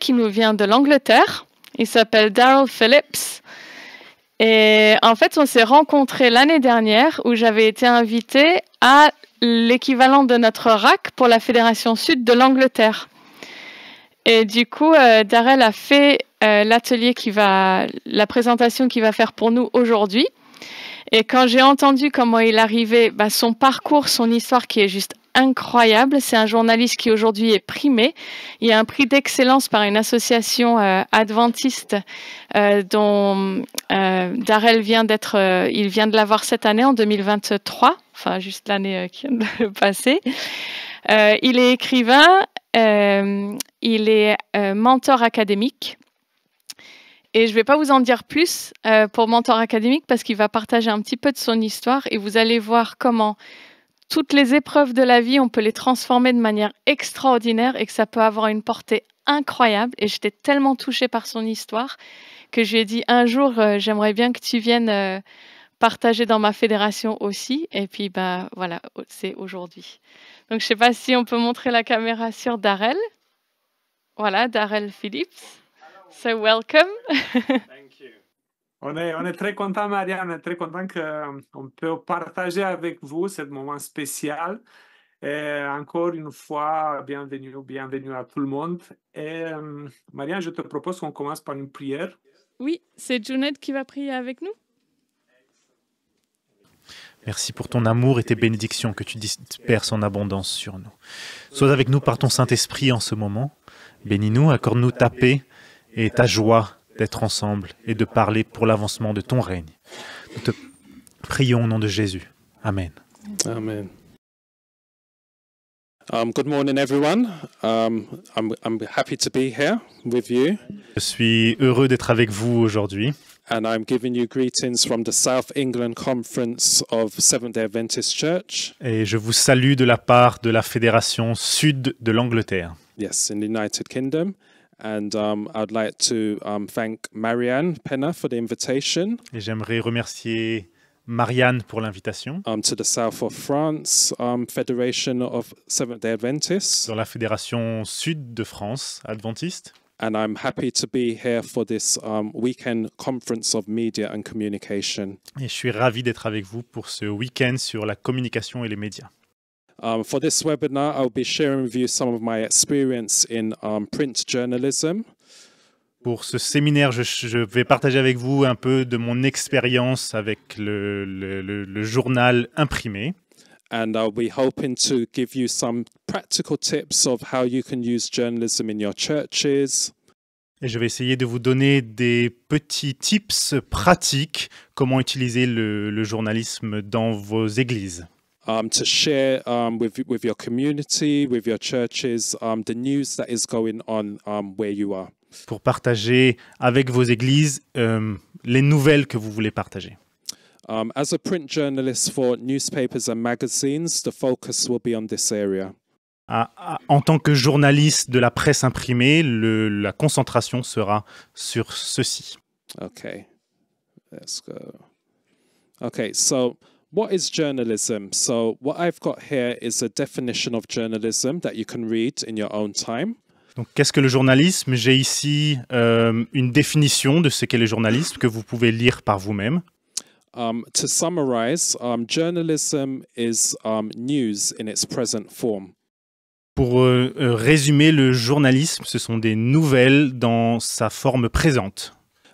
qui nous vient de l'Angleterre. Il s'appelle Daryl Phillips. Et en fait, on s'est rencontrés l'année dernière où j'avais été invitée à l'équivalent de notre RAC pour la Fédération Sud de l'Angleterre. Et du coup, euh, Darrell a fait euh, l'atelier qui va, la présentation qu'il va faire pour nous aujourd'hui. Et quand j'ai entendu comment il arrivait, bah, son parcours, son histoire qui est juste incroyable. C'est un journaliste qui aujourd'hui est primé. Il y a un prix d'excellence par une association euh, adventiste euh, dont euh, Darrell vient d'être, il vient de l'avoir cette année en 2023, enfin juste l'année qui vient de passer. il est écrivain, il est mentor académique. Et je ne vais pas vous en dire plus pour Mentor Académique parce qu'il va partager un petit peu de son histoire et vous allez voir comment toutes les épreuves de la vie, on peut les transformer de manière extraordinaire et que ça peut avoir une portée incroyable. Et j'étais tellement touchée par son histoire que je lui ai dit un jour, euh, j'aimerais bien que tu viennes euh, partager dans ma fédération aussi. Et puis, bah voilà, c'est aujourd'hui. Donc, je ne sais pas si on peut montrer la caméra sur Darrell. Voilà, Darrell Phillips. So, welcome. On est, très content, Marianne, on est très content qu'on euh, peut partager avec vous ce moment spécial. Et encore une fois, bienvenue, bienvenue à tout le monde. Et euh, Marianne, je te propose qu'on commence par une prière. Oui, c'est Junette qui va prier avec nous. Merci pour ton amour et tes bénédictions que tu disperses en abondance sur nous. Sois avec nous par ton Saint-Esprit en ce moment. Bénis-nous, accorde-nous ta paix et ta joie d'être ensemble et de parler pour l'avancement de ton règne. Nous te prions au nom de Jésus. Amen. Amen. Um, good morning, everyone. Um, I'm, I'm happy to be here with you. Je suis heureux d'être avec vous aujourd'hui. And I'm giving you greetings from the South England Conference of Seventh-day Adventist Church. Et je vous salue de la part de la Fédération Sud de l'Angleterre. Yes, in the United Kingdom. And um, I'd like to um, thank Marianne Penna for the invitation. Et j'aimerais remercier Marianne pour l'invitation. Um, to the South of France um, Federation of Seventh-day Adventists. Dans la Fédération Sud de France adventiste. And I'm happy to be here for this um, weekend conference of media and communication. Et je suis ravi d'être avec vous pour ce week-end sur la communication et les médias. Um, for this webinar, I'll be sharing with you some of my experience in um, print journalism. Pour ce séminaire, je, je, vais partager avec vous un peu de mon expérience avec le, le, le, le journal imprimé. And I'll be hoping to give you some practical tips of how you can use journalism in your churches. Et je vais essayer de vous donner des petits tips pratiques, comment utiliser le, le journalisme dans vos églises um, to share um, with, with your community, with your churches, um, the news that is going on um, where you are. Pour partager avec vos églises euh, les nouvelles que vous voulez partager. Um, as a print journalist for newspapers and magazines, the focus will be on this area. en tant que journaliste de la presse imprimée, le, la concentration sera sur ceci. Okay, let's go. Okay, so journalism? Donc, qu'est-ce que le journalisme J'ai ici euh, une définition de ce qu'est le journalisme que vous pouvez lire par vous-même. Um, to summarize, um, journalism is um, news in its present form. Pour euh, euh, résumer, le journalisme, ce sont des nouvelles dans sa forme présente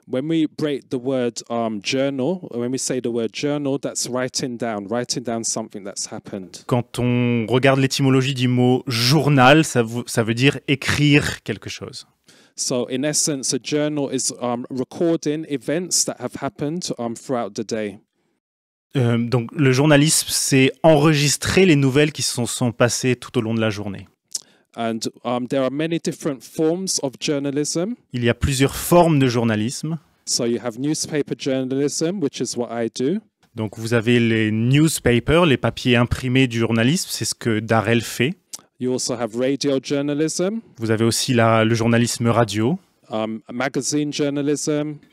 when we break the word um, journal, when we say the word journal, that's writing down, writing down something that's happened. Quand on regarde l'étymologie du mot journal, ça, ça veut dire écrire quelque chose. So in essence, a journal is um, recording events that have happened um, throughout the day. Euh, donc le journalisme, c'est enregistrer les nouvelles qui se sont, sont passées tout au long de la journée. Um, Il y a plusieurs formes de journalisme. Donc vous avez les newspapers, les papiers imprimés du journalisme, c'est ce que Darrell fait. Vous avez aussi le journalisme radio. Um,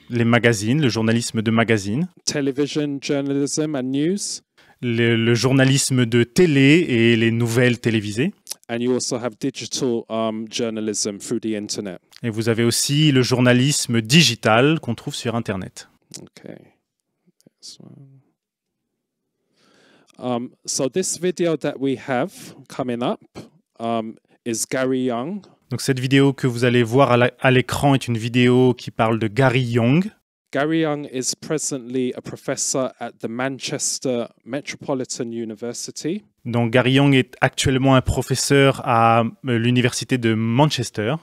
les magazines, le journalisme de magazine. Television journalism and news le, journalisme de télé et les nouvelles télévisées. Um, et vous avez aussi le journalisme digital qu'on trouve sur Internet. Donc cette vidéo que vous allez voir à l'écran est une vidéo qui parle de Gary Young. Gary Young Donc Gary Young est actuellement un professeur à euh, l'université de Manchester.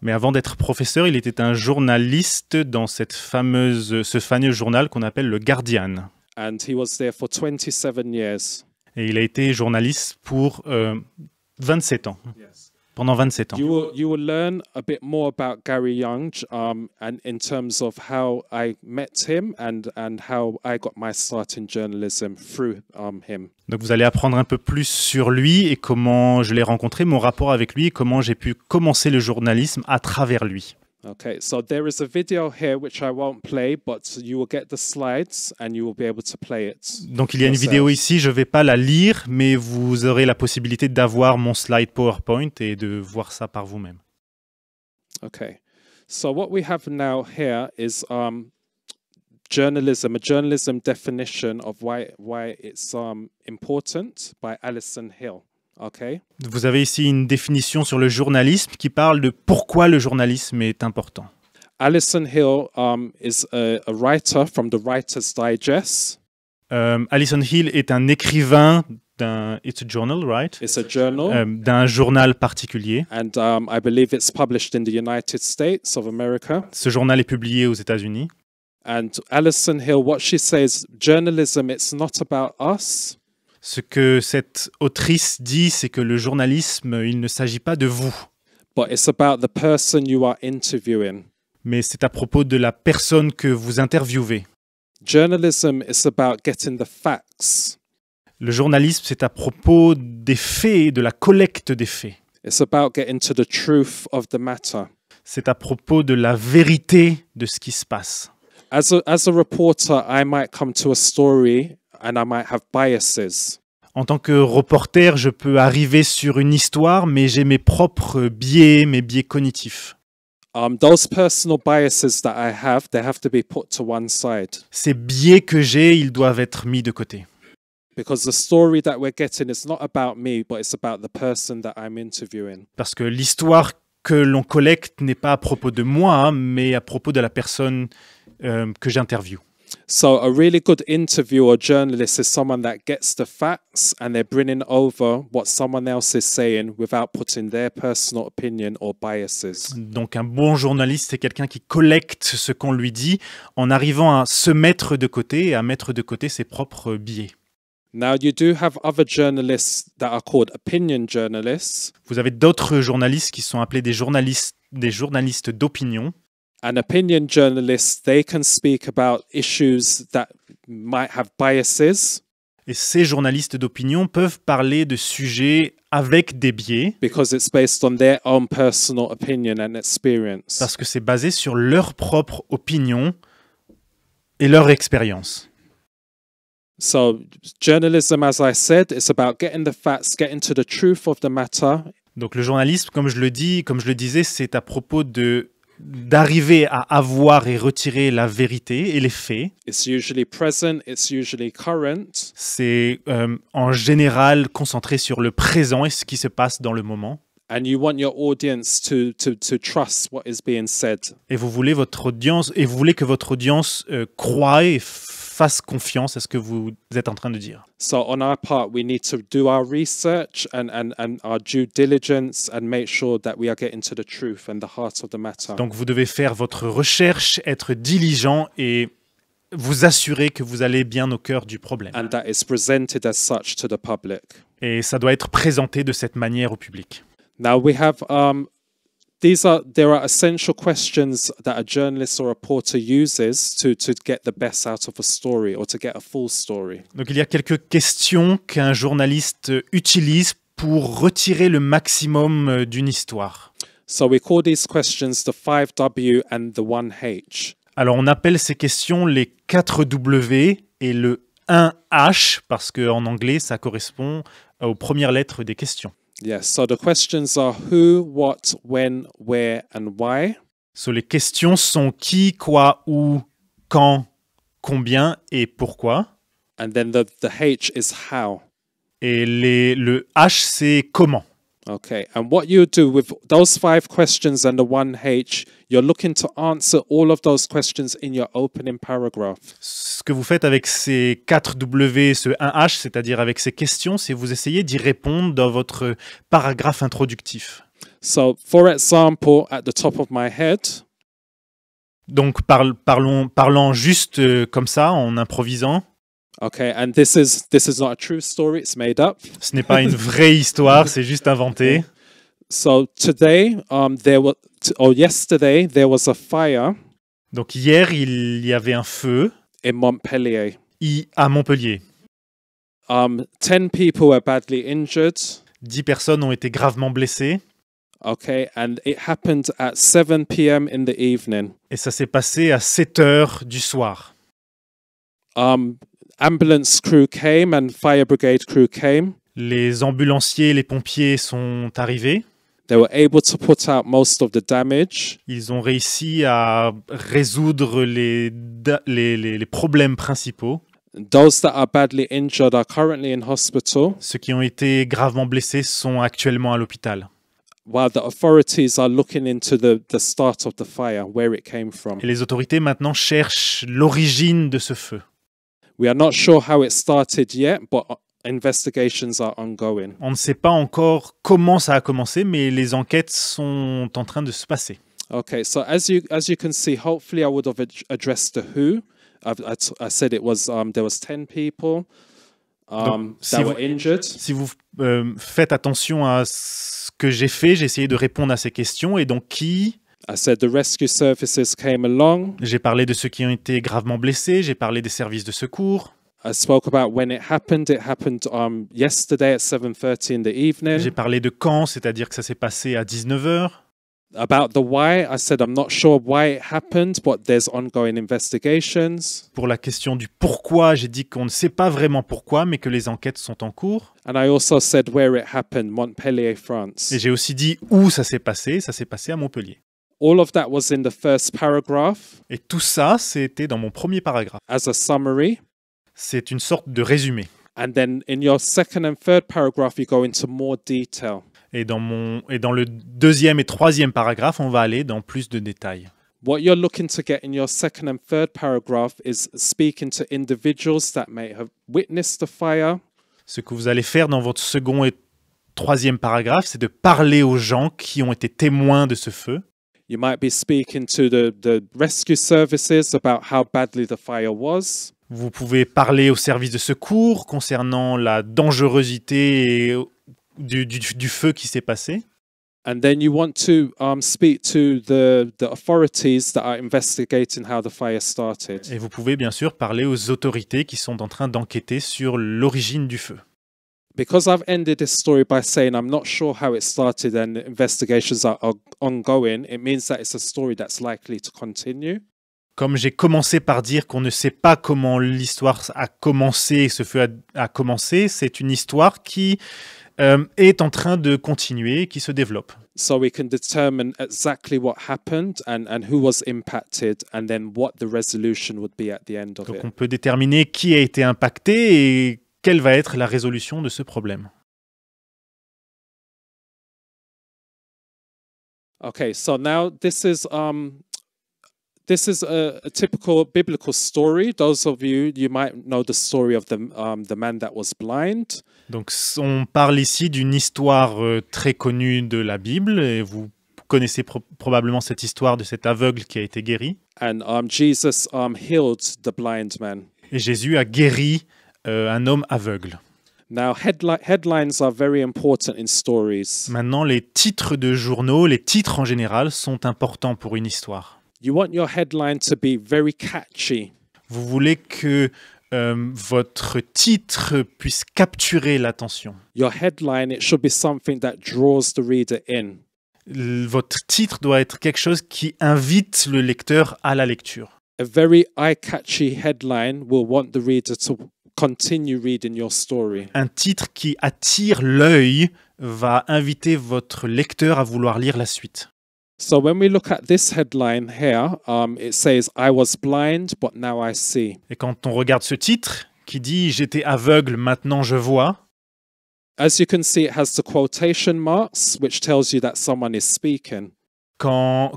Mais avant d'être professeur, il était un journaliste dans cette fameuse, ce fameux journal qu'on appelle le Guardian. Et il a été journaliste pour 27 euh, ans pendant 27 ans. You will, learn a bit more about Gary Young um, in terms of how I met him and, how I got my start in journalism through um, him. Donc vous allez apprendre un peu plus sur lui et comment je l'ai rencontré, mon rapport avec lui et comment j'ai pu commencer le journalisme à travers lui. Okay, so there is a video here which I won't play, but you will get the slides and you will be able to play it. Donc il y a une vidéo ici, je vais pas la lire, mais vous aurez la possibilité d'avoir mon slide PowerPoint et de voir ça par vous-même. Okay, so what we have now here is um, journalism, a journalism definition of why why it's um, important by Alison Hill. Okay. Vous avez ici une définition sur le journalisme qui parle de pourquoi le journalisme est important. Alison Hill um, is a, a, writer from the Writer's Digest. Um, Alison Hill est un écrivain d'un it's a journal, right? It's a journal. Um, d'un journal particulier. And um, I believe it's published in the United States of America. Ce journal est publié aux États-Unis. And Alison Hill, what she says, journalism, it's not about us. Ce que cette autrice dit, c'est que le journalisme, il ne s'agit pas de vous. Mais c'est à propos de la personne que vous interviewez. Le journalisme, c'est à propos des faits, de la collecte des faits. C'est à propos de la vérité de ce qui se passe. As a, as a reporter, I might come to a story biases. En tant que reporter, je peux arriver sur une histoire, mais j'ai mes propres biais, mes biais cognitifs. Ces biais que j'ai, ils doivent être mis de côté. Parce que l'histoire que l'on collecte n'est pas à propos de moi, mais à propos de la personne euh, que j'interviewe. So a really good interviewer journalist is someone that gets the facts and they're bringing over what someone else is saying without putting their personal opinion or biases. Donc un bon journaliste c'est quelqu'un qui collecte ce qu'on lui dit en arrivant à se mettre de côté et à mettre de côté ses propres biais. Now you do have other journalists that are called opinion journalists. Vous avez d'autres journalistes qui sont appelés des journalistes des journalistes d'opinion an opinion journalist, they can speak about issues that might have biases. Et ces journalistes d'opinion peuvent parler de sujets avec des biais. Because it's based on their own personal opinion and experience. Parce que c'est basé sur leur propre opinion et leur expérience. So, journalism, as I said, it's about getting the facts, getting to the truth of the matter. Donc le journalisme, comme je le dis, comme je le disais, c'est à propos de d'arriver à avoir et retirer la vérité et les faits. C'est euh, en général concentré sur le présent et ce qui se passe dans le moment. Et vous voulez votre audience et vous voulez que votre audience euh, croie et fasse confiance à ce que vous êtes en train de dire. Donc vous devez faire votre recherche, être diligent et vous assurer que vous allez bien au cœur du problème. Et ça doit être présenté de cette manière au public. Now we um, donc il y a quelques questions qu'un journaliste utilise pour retirer le maximum euh, d'une histoire. Alors on appelle ces questions les 4 W et le 1H parce que en anglais ça correspond euh, aux premières lettres des questions. Yes, so the questions are who, what, when, where and why. So les questions sont qui, quoi, où, quand, combien et pourquoi. And then the, the H is how. Et les, le H c'est comment. Okay, and what you do with those five questions and the one h you're looking to answer all of those questions in your opening paragraph. Ce que vous faites avec ces quatre W, ce 1H, c'est-à-dire avec ces questions, c'est vous essayez d'y répondre dans votre paragraphe introductif. So, for example, at the top of my head, donc par, parlons, parlant juste euh, comme ça, en improvisant. Okay, and this is this is not a true story, it's made up. Ce n'est pas une vraie histoire, c'est juste inventé. So today um there was or oh, yesterday there was a fire. Donc hier, il y avait un feu in Montpellier. I, à Montpellier. Um 10 people were badly injured. 10 personnes ont été gravement blessées. Okay, and it happened at 7 p.m. in the evening. Et ça s'est passé à 7 heures du soir. Um les ambulanciers et les pompiers sont arrivés. Ils ont réussi à résoudre les, problèmes principaux. Ceux qui ont été gravement blessés sont actuellement à l'hôpital. Et les autorités maintenant cherchent l'origine de ce feu. We are not sure how it started yet, but uh, investigations are ongoing. On ne sait pas encore comment ça a commencé, mais les enquêtes sont en train de se passer. Okay, so as you as you can see, hopefully I would have addressed the who. I, said it was um, there was 10 people. Um, Donc, si that were injured. si vous euh, faites attention à ce que j'ai fait, j'ai essayé de répondre à ces questions. Et donc, qui j'ai parlé de ceux qui ont été gravement blessés, j'ai parlé des services de secours. J'ai parlé de quand, c'est-à-dire que ça s'est passé à 19h. Pour la question du pourquoi, j'ai dit qu'on ne sait pas vraiment pourquoi, mais que les enquêtes sont en cours. And I also said where it happened, Montpellier, France. Et j'ai aussi dit où ça s'est passé. Ça s'est passé à Montpellier. All of that was in the first paragraph. Et tout ça, c'était dans mon premier paragraphe. As a summary. C'est une sorte de résumé. And then in your second and third paragraph, you go into more detail. Et dans, mon, et dans le deuxième et troisième paragraphe, on va aller dans plus de détails. What you're looking to get in your second and third paragraph is speaking to individuals that may have witnessed the fire. Ce que vous allez faire dans votre second et troisième paragraphe, c'est de parler aux gens qui ont été témoins de ce feu. Vous pouvez parler aux services de secours concernant la dangerosité du, du, feu qui s'est passé. then you want to um, speak to the authorities that are investigating how the fire started. Et vous pouvez bien sûr parler aux autorités qui sont en train d'enquêter sur l'origine du feu because I've ended this story by saying I'm not sure how it started and investigations are, ongoing, it means that it's a story that's likely to continue. Comme j'ai commencé par dire qu'on ne sait pas comment l'histoire a commencé, ce feu a, a commencé, c'est une histoire qui euh, est en train de continuer, qui se développe. So we can determine exactly what happened and, and who was impacted and then what the resolution would be at the end of Donc it. on peut déterminer qui a été impacté et quelle va être la résolution de ce problème Okay, so now this is um, this is a, a, typical biblical story. Those of you you might know the story of the um, the man that was blind. Donc on parle ici d'une histoire euh, très connue de la Bible et vous connaissez probablement cette histoire de cet aveugle qui a été guéri. And um, Jesus um, healed the blind man. Et Jésus a guéri euh, un homme aveugle. Maintenant, les titres de journaux, les titres en général, sont importants pour une histoire. Vous voulez que euh, votre titre puisse capturer l'attention. Votre titre doit être quelque chose qui invite le lecteur à la lecture. A very eye-catchy headline will want the reader un titre qui attire l'œil va inviter votre lecteur à vouloir lire la suite. Et quand on regarde ce titre qui dit j'étais aveugle maintenant je vois.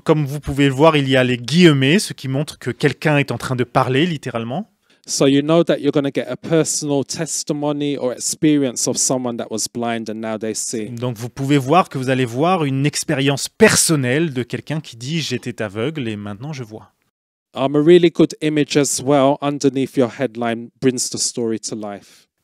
comme vous pouvez le voir, il y a les guillemets, ce qui montre que quelqu'un est en train de parler littéralement. Donc vous pouvez voir que vous allez voir une expérience personnelle de quelqu'un qui dit j'étais aveugle et maintenant je vois. Um, a image as well underneath your headline brings the story to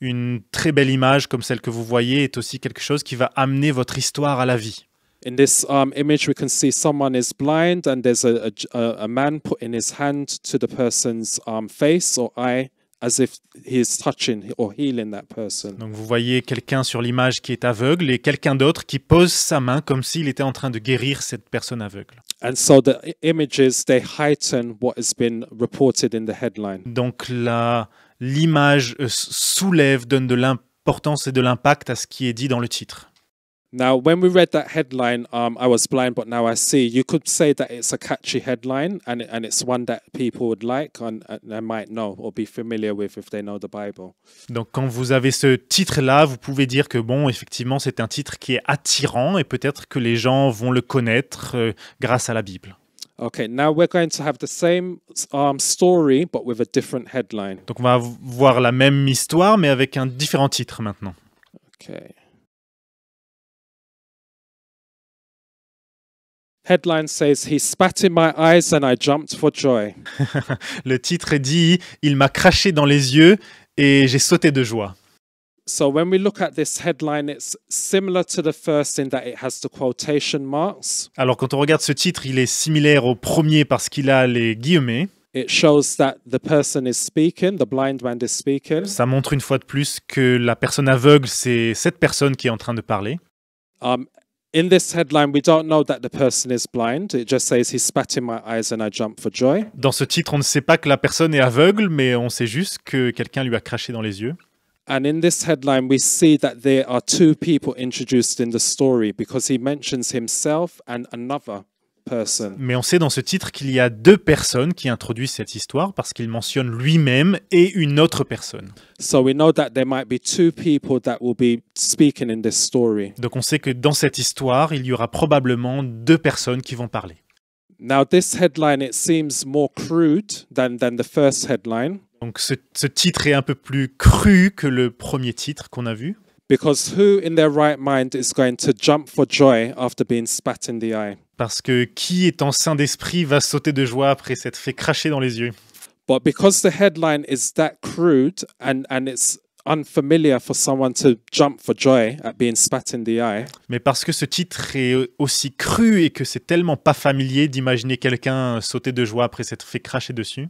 Une très belle image comme celle que vous voyez est aussi quelque chose qui va amener votre histoire à la vie. In this um, image, we can see someone is blind and there's a, a, a man putting his hand to the person's um, face or eye as if he is touching or healing that person. Donc vous voyez quelqu'un sur l'image qui est aveugle et quelqu'un d'autre qui pose sa main comme s'il était en train de guérir cette personne aveugle. And so the images they heighten what has been reported in the headline. Donc l'image euh, soulève donne de l'importance et de l'impact à ce qui est dit dans le titre. Now, when we read that headline, um, I was blind, but now I see. You could say that it's a catchy headline, and and it's one that people would like and, and might know or be familiar with if they know the Bible. Donc, quand vous avez ce titre-là, vous pouvez dire que bon, effectivement, c'est un titre qui est attirant et peut-être que les gens vont le connaître euh, grâce à la Bible. Okay, now we're going to have the same um, story, but with a different headline. Donc, on va voir la même histoire, mais avec un différent titre maintenant. Okay. Headline says he spat in my eyes and I jumped for joy. le titre dit il m'a craché dans les yeux et j'ai sauté de joie. So when we look at this headline, it's similar to the first that it has the quotation marks. Alors quand on regarde ce titre, il est similaire au premier parce qu'il a les guillemets. It shows that the person is speaking, the blind man Ça montre une fois de plus que la personne aveugle, c'est cette personne qui est en train de parler. Um, in this headline, we don't know that the person is blind. It just says he spat in my eyes and I jumped for joy. Dans ce titre, on ne sait pas que la personne est aveugle, mais on sait juste que quelqu'un lui a craché dans les yeux. And in this headline, we see that there are two people introduced in the story because he mentions himself and another. Mais on sait dans ce titre qu'il y a deux personnes qui introduisent cette histoire parce qu'il mentionne lui-même et une autre personne. Donc on sait que dans cette histoire, il y aura probablement deux personnes qui vont parler. Donc ce, ce titre est un peu plus cru que le premier titre qu'on a vu. Because who in their right mind is going to jump for joy after being spat in the eye? Parce que qui est saint d'esprit va sauter de joie après s'être fait cracher dans les yeux Mais parce que ce titre est aussi cru et que c'est tellement pas familier d'imaginer quelqu'un sauter de joie après s'être fait cracher dessus.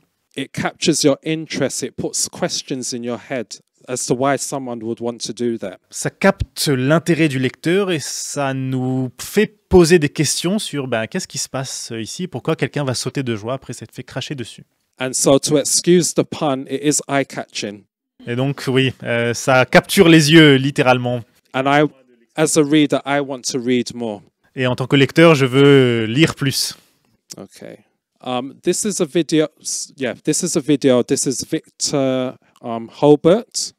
Ça capte l'intérêt du lecteur et ça nous fait poser des questions sur ben, qu'est-ce qui se passe euh, ici, pourquoi quelqu'un va sauter de joie après s'être fait cracher dessus. Et donc oui, euh, ça capture les yeux littéralement. Et en tant que lecteur, je veux lire plus. OK. Um, this is a video. Yeah, this is a video. This is Victor um, Holbert.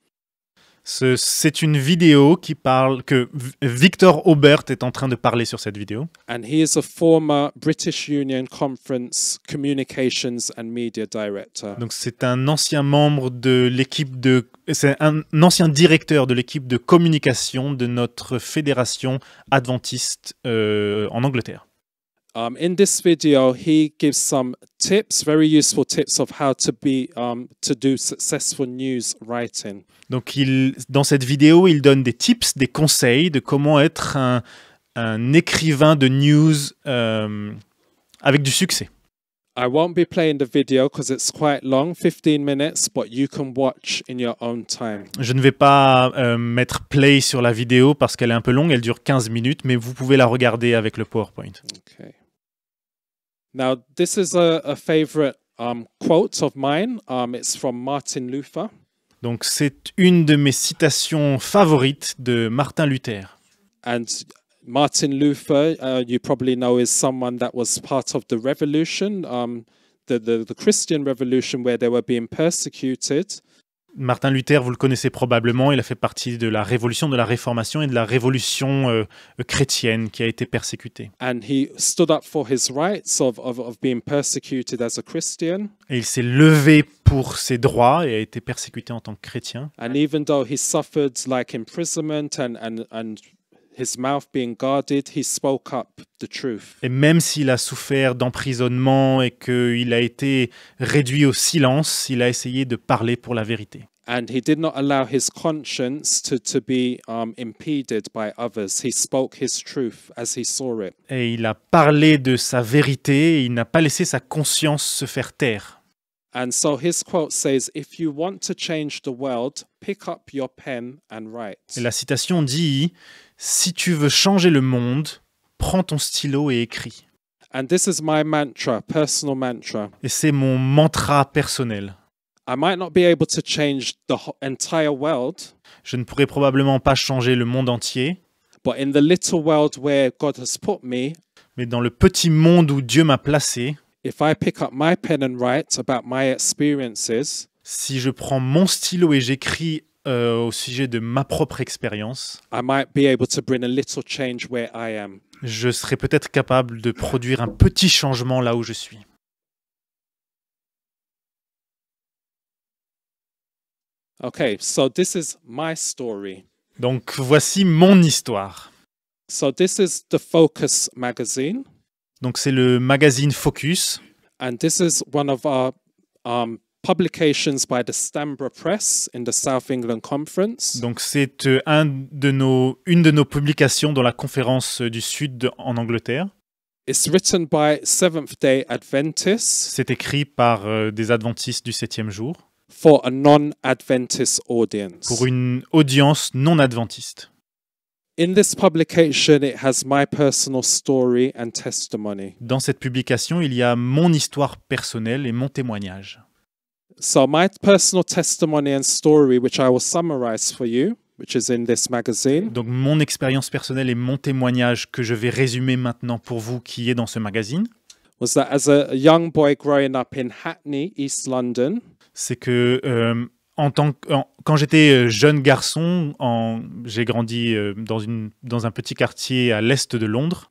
C'est une vidéo qui parle que Victor Aubert est en train de parler sur cette vidéo. And he is a former British Union Conference Communications and Media Director. Donc c'est un ancien membre de l'équipe de c'est un ancien directeur de l'équipe de communication de notre fédération adventiste euh, en Angleterre dans cette vidéo, il donne des tips, des conseils de comment être un, écrivain de news euh, avec du succès. Je ne vais pas euh, mettre play sur la vidéo parce qu'elle est un peu longue, elle dure 15 minutes, mais vous pouvez la regarder avec le PowerPoint. Now, this is a, a favorite um, quote of mine. Um, it's from Martin Luther. Donc, c'est une de mes citations favorites de Martin Luther. And Martin Luther, uh, you probably know, is someone that was part of the revolution, um, the, the, the Christian revolution, where they were being persecuted. Martin Luther, vous le connaissez probablement, il a fait partie de la révolution, de la réformation et de la révolution euh, chrétienne qui a été persécutée. Et il s'est levé pour ses droits et a été persécuté en tant que chrétien. And even though he suffered like imprisonment and, his mouth being guarded, he spoke up the truth. Et même s'il a souffert d'emprisonnement et qu'il a été réduit au silence, il a essayé de parler pour la vérité. And he did not allow his conscience to, to be um, impeded by others. He spoke his truth as he saw it. Et il a parlé de sa vérité, et il n'a pas laissé sa conscience se faire taire. And so his quote says, If you want to change the world, pick up your pen and write. Et la citation dit si tu veux changer le monde, prends ton stylo et écris. Et c'est mon mantra personnel. Je ne pourrai probablement pas changer le monde entier. mais dans le petit monde où Dieu m'a placé, si je prends mon stylo et j'écris euh, au sujet de ma propre expérience, je serais peut-être capable de produire un petit changement là où je suis. Okay, so this is my story. Donc voici mon histoire. So this is the Focus magazine. Donc c'est le magazine Focus. And this is one of our um, Publications by the Stambra Press in the South England Conference. Donc c'est euh, un de nos, une de nos publications dans la conférence euh, du Sud en Angleterre. It's written by Seventh Day Adventists. C'est écrit par euh, des adventistes du septième jour. For a non-adventist audience. Pour une audience non adventiste. In this publication, it has my personal story and testimony. Dans cette publication, il y a mon histoire personnelle et mon témoignage. Donc, mon expérience personnelle et mon témoignage que je vais résumer maintenant pour vous qui est dans ce magazine. C'est que euh, en tant quand j'étais euh, jeune garçon, j'ai grandi euh, dans un petit quartier à l'est de Londres.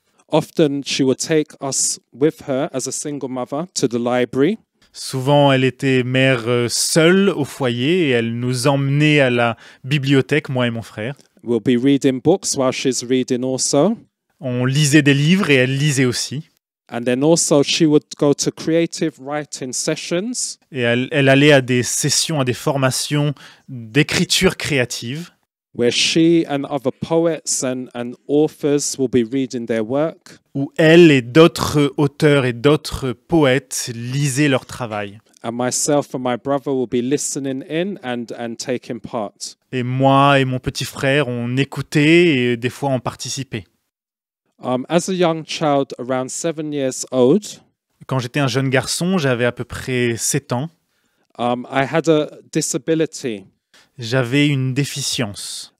Souvent, elle était mère euh, seule au foyer et elle nous emmenait à la bibliothèque, moi et mon frère. books she's also. On lisait des livres et elle lisait aussi. And then also she would go to creative writing sessions. Et elle, elle allait à des sessions, à des formations d'écriture créative where she and other poets and, and authors will be reading their work. Où elle et d'autres auteurs et d'autres poètes lisaient leur travail. And myself and my brother will be listening in and, and taking part. Et moi et mon petit frère, on écoutait et euh, des fois on participait. Um, as a young child, around seven years old, Quand j'étais un jeune garçon, j'avais à peu près 7 ans. um, I had a disability. J'avais une déficience.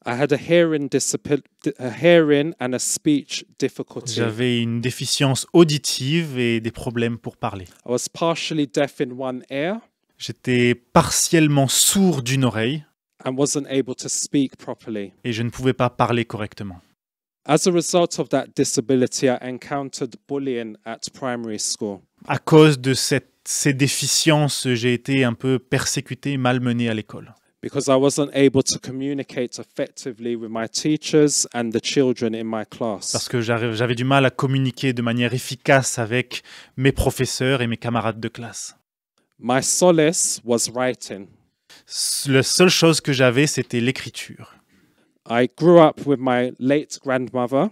J'avais une déficience auditive et des problèmes pour parler. J'étais partiellement sourd d'une oreille. Et je ne pouvais pas parler correctement. À cause de cette, ces déficiences, j'ai été un peu persécuté, malmené à l'école. Parce que j'avais du mal à communiquer de manière efficace avec mes professeurs et mes camarades de classe. My solace was writing. La seule chose que j'avais, c'était l'écriture. I grew up with my late grandmother.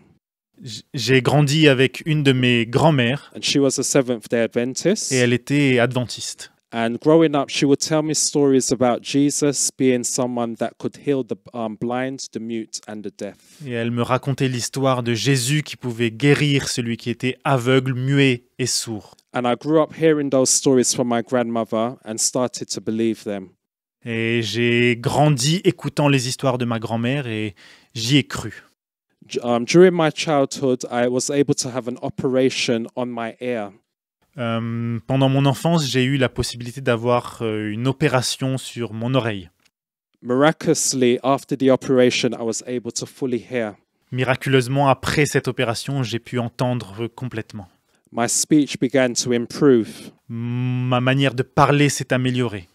J'ai grandi avec une de mes grand-mères. And she was a Seventh-day Adventist. Et elle était adventiste. And growing up, she would tell me stories about Jesus being someone that could heal the um, blind, the mute and the deaf. Et elle me racontait l'histoire de Jésus qui pouvait guérir celui qui était aveugle, muet et sourd. And I grew up hearing those stories from my grandmother and started to believe them. Et j'ai grandi écoutant les histoires de ma grand-mère et j'y ai cru. Um, during my childhood, I was able to have an operation on my ear. Euh, pendant mon enfance, j'ai eu la possibilité d'avoir euh, une opération sur mon oreille. Miraculously, after the operation, I was able to fully hear. Miraculeusement, après cette opération, j'ai pu entendre complètement. My speech began to improve. Ma manière de parler s'est améliorée.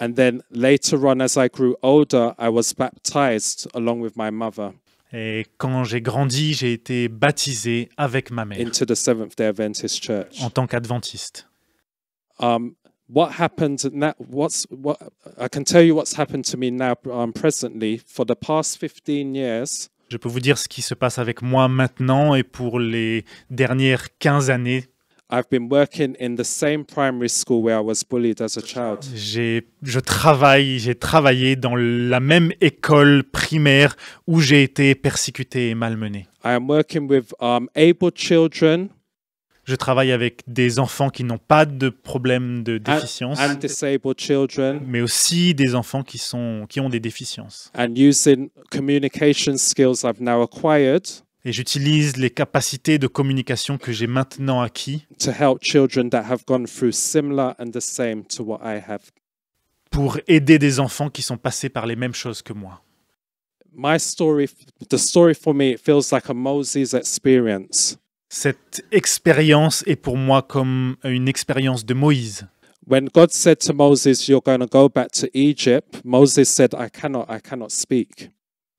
And then later on, as I grew older, I was baptized along with my mother. Et quand j'ai grandi, j'ai été baptisé avec ma mère into the Seventh Day Adventist Church. en tant qu'adventiste. Um, what happened now? What's what? I can tell you what's happened to me now, um, presently. For the past 15 years, Je peux vous dire ce qui se passe avec moi maintenant et pour les dernières 15 années I've been working in the same primary school where I was bullied as a child. J'ai, je travaille, j'ai travaillé dans la même école primaire où j'ai été persécuté et malmené. I am working with um, able children. Je travaille avec des enfants qui n'ont pas de problème de déficience, and, and disabled children. mais aussi des enfants qui, sont, qui ont des déficiences. And using communication skills I've now acquired et j'utilise les capacités de communication que j'ai maintenant acquis pour aider des enfants qui sont passés par les mêmes choses que moi. Cette expérience est pour moi comme une expérience de Moïse. When God said to Moses, "You're going to go back to Egypt," Moses said, "I cannot, I cannot speak."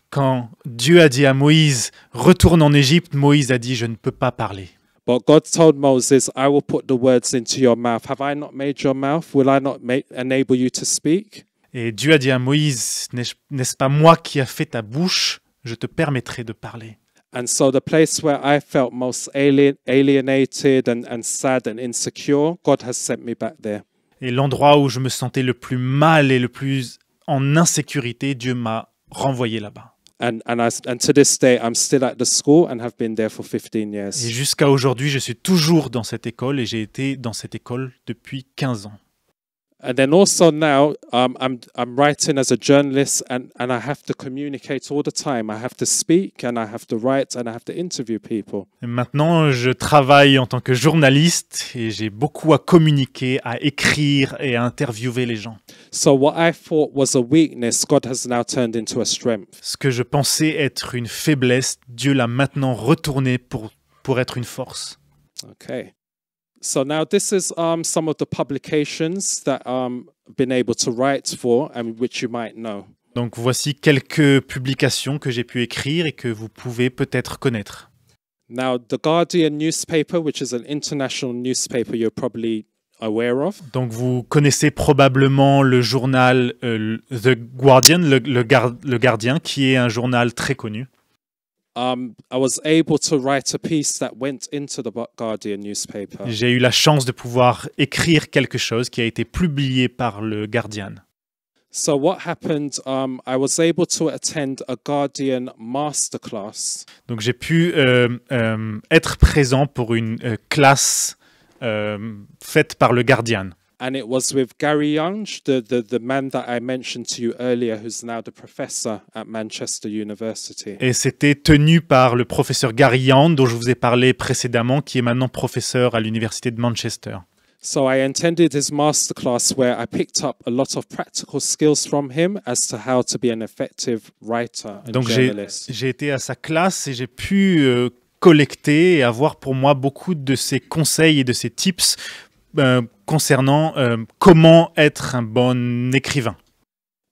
quand Dieu a dit à Moïse, retourne en Égypte, Moïse a dit, je ne peux pas parler. God Moses, I will put the words into your mouth. Have I not made your mouth? Will I not enable you to speak? Et Dieu a dit à Moïse, n'est-ce pas moi qui ai fait ta bouche? Je te permettrai de parler. And so the place where I felt most alienated and sad and insecure, God has sent me back there. Et l'endroit où je me sentais le plus mal et le plus en insécurité, Dieu m'a renvoyé là-bas. And, to this day, I'm still at the school and have been there for 15 years. Et jusqu'à aujourd'hui, je suis toujours dans cette école et j'ai été dans cette école depuis 15 ans. And then also now um, I'm, I'm writing as a journalist and, and I have to communicate all the time. I have to speak and I have to write and I have to interview people. Maintenant, je travaille en tant que journaliste et j'ai beaucoup à communiquer, à écrire et à interviewer les gens. So what I thought was a weakness, God has now turned into a strength. Ce que je pensais être une faiblesse, Dieu l'a maintenant retourné pour, pour être une force. Okay. So now this is um, some of the publications that um, been able to write for and which you might know. Donc voici quelques publications que j'ai pu écrire et que vous pouvez peut-être connaître. Now the Guardian newspaper, which is an international newspaper, you're probably aware of. Donc vous connaissez probablement le journal euh, The Guardian, le, le, le Guardian, qui est un journal très connu. J'ai eu la chance de pouvoir écrire quelque chose qui a été publié par le Guardian. Donc j'ai pu euh, euh, être présent pour une euh, classe faite par le Guardian. And it was with Gary Young, the, the, the man that I mentioned to you earlier, who's now the professor at Manchester University. Et c'était tenu par le professeur Gary Young, dont je vous ai parlé précédemment, qui est maintenant professeur à l'université de Manchester. So I attended his masterclass where I picked up a lot of practical skills from him as to how to be an effective writer and Donc j'ai été à sa classe et j'ai pu euh, collecter et avoir pour moi beaucoup de ses conseils et de ses tips euh, concernant euh, comment être un bon écrivain.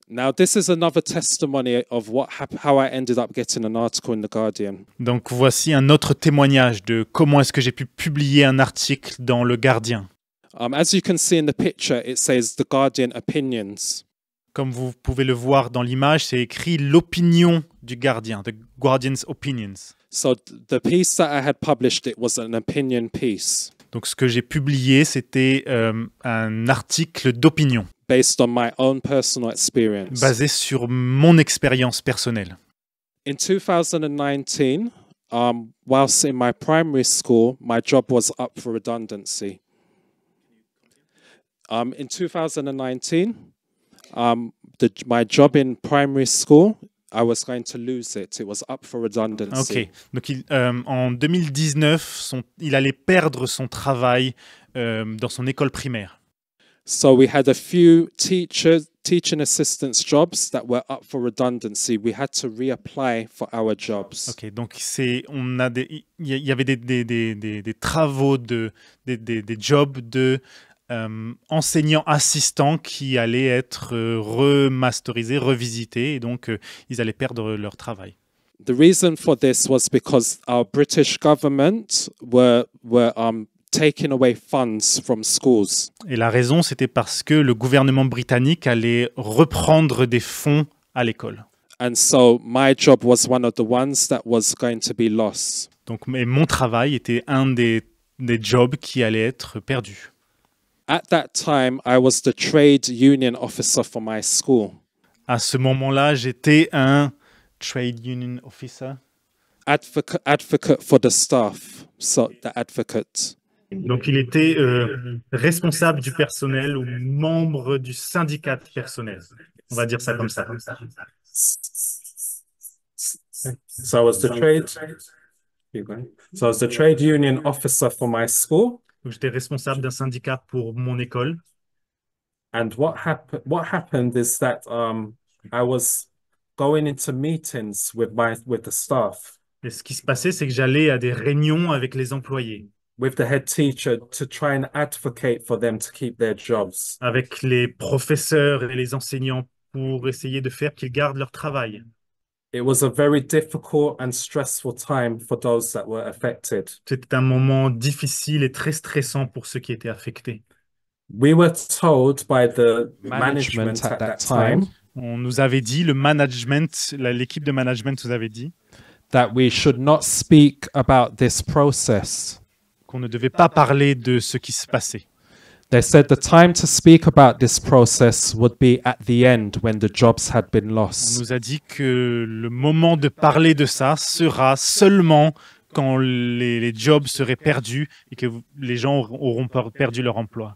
Now, this is another testimony of what, how I ended up getting an article in The Guardian. Donc, voici un autre témoignage de comment est-ce que j'ai pu publier un article dans Le Guardian. Um, as you can see in the picture, it says The Guardian Opinions. Comme vous pouvez le voir dans l'image, c'est écrit l'opinion du Guardian, The Guardian's Opinions. So, the piece that I had published, it was an opinion piece. Donc ce que j'ai publié, c'était euh, un article d'opinion. Based on my own personal experience. Basé sur mon expérience personnelle. In 2019, um, whilst in my primary school, my job was up for redundancy. Um, in 2019, um, the, my job in primary school I was going to lose it. It was up for redundancy. Ok. Donc, il, euh, en 2019, son, il allait perdre son travail euh, dans son école primaire. So we had a few teachers, teaching assistants jobs that were up for redundancy. We had to reapply for our jobs. Ok, donc c'est on a des il y, avait des des, des, des, des travaux de des des, des, jobs de euh, enseignants assistants qui allaient être euh, remasterisés, revisités et donc euh, ils allaient perdre leur travail. Et la raison, c'était parce que le gouvernement britannique allait reprendre des fonds à l'école. And Donc, mais mon travail était un des, des jobs qui allait être perdu. At that time, I was the trade union officer for my school. À ce moment-là, j'étais un trade union officer. Advocate, advocate for the staff, so the advocate. Donc il était euh, responsable du personnel ou membre du syndicat personnel. On va dire ça comme ça. So I was the trade. So I was the trade union officer for my school. J'étais responsable d'un syndicat pour mon école. And what, what happened is that um, I was going into meetings with, with the staff. Et ce qui se passait, c'est que j'allais à des réunions avec les employés. With the head teacher to try and advocate for them to keep their jobs. Avec les professeurs et les enseignants pour essayer de faire qu'ils gardent leur travail. It was a very difficult and stressful time for those that were affected. C'était un moment difficile et très stressant pour ceux qui étaient affectés. We were told by the management, management at, that time, time. On nous avait dit, le management, l'équipe de management nous avait dit. That we should not speak about this process. Qu'on ne devait pas parler de ce qui se passait. They On nous a dit que le moment de parler de ça sera seulement quand les, jobs seraient perdus et que les gens auront perdu leur emploi.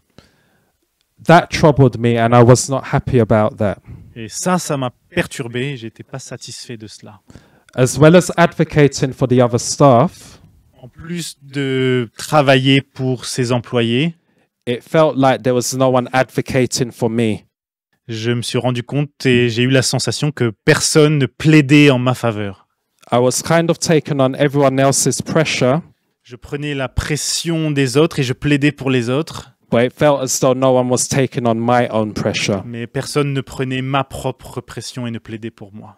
Et ça, ça m'a perturbé. J'étais pas satisfait de cela. En plus de travailler pour ses employés. Je me suis rendu compte et j'ai eu la sensation que personne ne plaidait en ma faveur. I was kind of taken on everyone else's pressure. Je prenais la pression des autres et je plaidais pour les autres. no one was on my own pressure. Mais personne ne prenait ma propre pression et ne plaidait pour moi.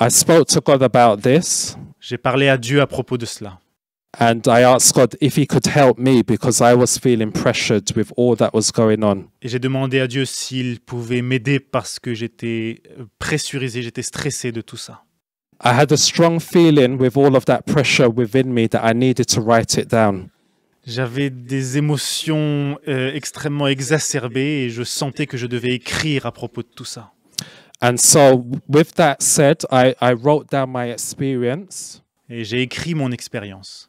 I spoke to about this. J'ai parlé à Dieu à propos de cela. And I asked God if he could help me because I was feeling pressured with all that was going on. Et j'ai demandé à Dieu s'il pouvait m'aider parce que j'étais euh, pressurisé, j'étais stressé de tout ça. I had a strong feeling with all of that pressure within me that I needed to write it down. J'avais des émotions euh, extrêmement exacerbées et je sentais que je devais écrire à propos de tout ça. And so with that said, I, I wrote down my experience. Et j'ai écrit mon expérience.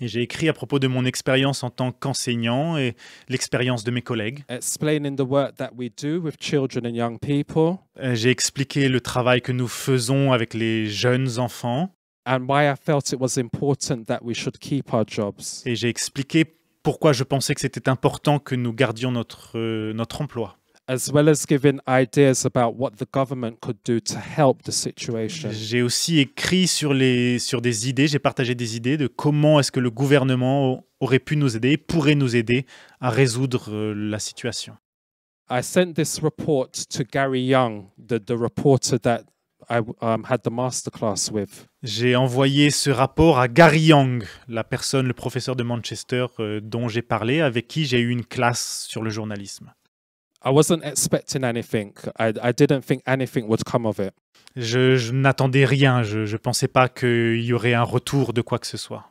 Et j'ai écrit à propos de mon expérience en tant qu'enseignant et l'expérience de mes collègues. the work that we do with children and young people. Euh, j'ai expliqué le travail que nous faisons avec les jeunes enfants. And why I felt it was important that we should keep our jobs. Et j'ai expliqué pourquoi je pensais que c'était important que nous gardions notre euh, notre emploi. J'ai aussi écrit sur les sur des idées, j'ai partagé des idées de comment est-ce que le gouvernement aurait pu nous aider, pourrait nous aider à résoudre euh, la situation. Gary Young, reporter um, J'ai envoyé ce rapport à Gary Young, la personne, le professeur de Manchester euh, dont j'ai parlé, avec qui j'ai eu une classe sur le journalisme. Je, n'attendais rien. Je ne pensais pas qu'il y aurait un retour de quoi que ce soit.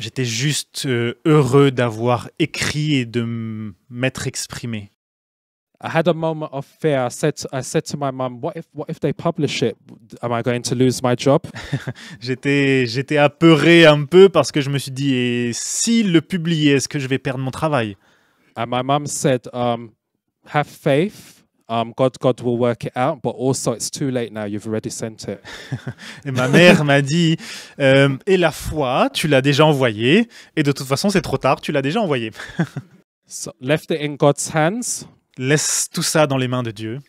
J'étais juste euh, heureux d'avoir écrit et de m'être exprimé. I had a moment of fear. I said, I said to my mom, what if, what if they publish it? Am I going to lose my job? j'étais, j'étais apeuré un peu parce que je me suis dit, et s'ils le publiaient, est-ce que je vais perdre mon travail? And my mom said, um, have faith. Um, God, God will work it out, but also it's too late now. You've already sent it. et ma mère m'a dit, euh, et la foi, tu l'as déjà envoyé, et de toute façon, c'est trop tard, tu l'as déjà envoyé. so, left it in God's hands. Laisse tout ça dans les mains de Dieu.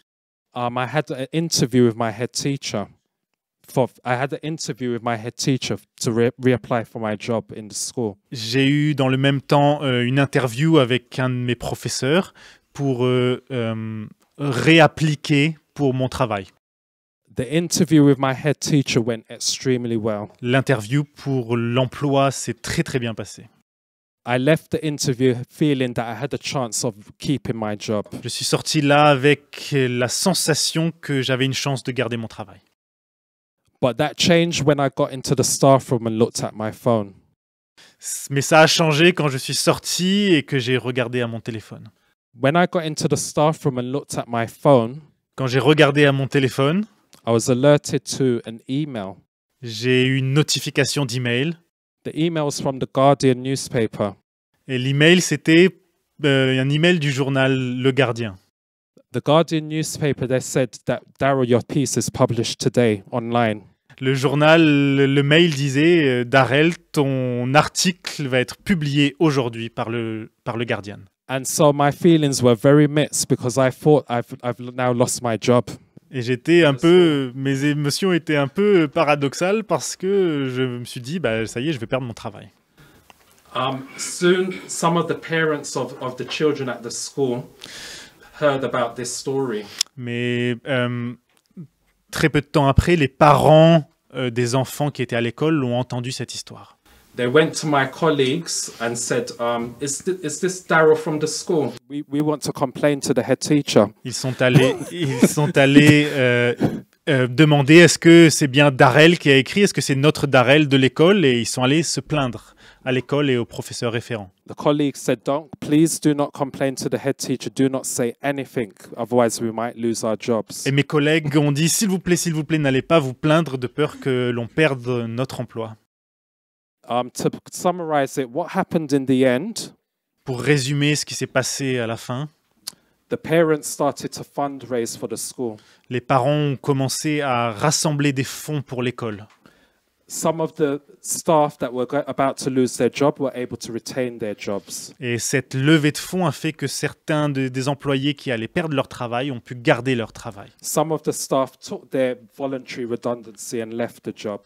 J'ai eu dans le même temps euh, une interview avec un de mes professeurs pour euh, euh, réappliquer pour mon travail. L'interview pour l'emploi s'est très très bien passée. Je suis sorti là avec la sensation que j'avais une chance de garder mon travail. Mais ça a changé quand je suis sorti et que j'ai regardé à mon téléphone. When I got into the and looked at my phone, quand j'ai regardé à mon téléphone, I was alerted to an email. J'ai eu une notification d'email. The emails from the Guardian newspaper. Et l'email, c'était euh, un email du journal Le Guardian. The Guardian newspaper, they said that Daryl, your piece is published today online. Le journal, le mail disait, euh, Daryl ton article va être publié aujourd'hui par le, par le Guardian. And so my feelings were very mixed because I thought I've, I've now lost my job. Et j'étais un peu, mes émotions étaient un peu paradoxales parce que je me suis dit, bah, ça y est, je vais perdre mon travail. Mais très peu de temps après, les parents euh, des enfants qui étaient à l'école l'ont entendu cette histoire. Ils sont allés, ils sont allés euh, euh, demander est-ce que c'est bien Darrell qui a écrit, est-ce que c'est notre Darrell de l'école et ils sont allés se plaindre à l'école et au professeur référent. Et mes collègues ont dit, s'il vous plaît, s'il vous plaît, n'allez pas vous plaindre de peur que l'on perde notre emploi. Um, to summarize it, what happened in the end? Pour résumer ce qui s'est passé à la fin. The parents started to fundraise for the school. Les parents ont commencé à rassembler des fonds pour l'école. Some of the staff that were about to lose their job were able to retain their jobs. Et cette levée de fonds a fait que certains de, des employés qui allaient perdre leur travail ont pu garder leur travail. Some of the staff took their voluntary redundancy and left the job.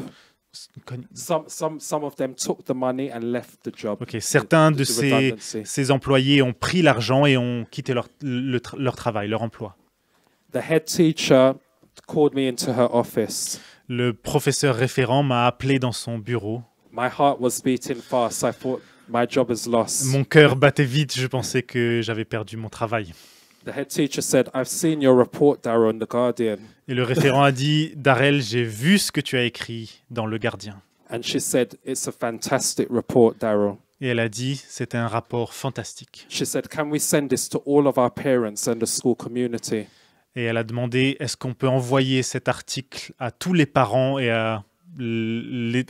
Ok, certains de, ces, ces employés ont pris l'argent et ont quitté leur, leur travail, leur emploi. The head teacher called me into her office. Le professeur référent m'a appelé dans son bureau. My heart was beating fast. I thought my job lost. Mon cœur battait vite. Je pensais que j'avais perdu mon travail. Et le référent a dit, Darrell, j'ai vu ce que tu as écrit dans Le Gardien. Et elle a dit, c'était un rapport fantastique. Et elle a demandé, est-ce qu'on peut envoyer cet article à tous les parents et à,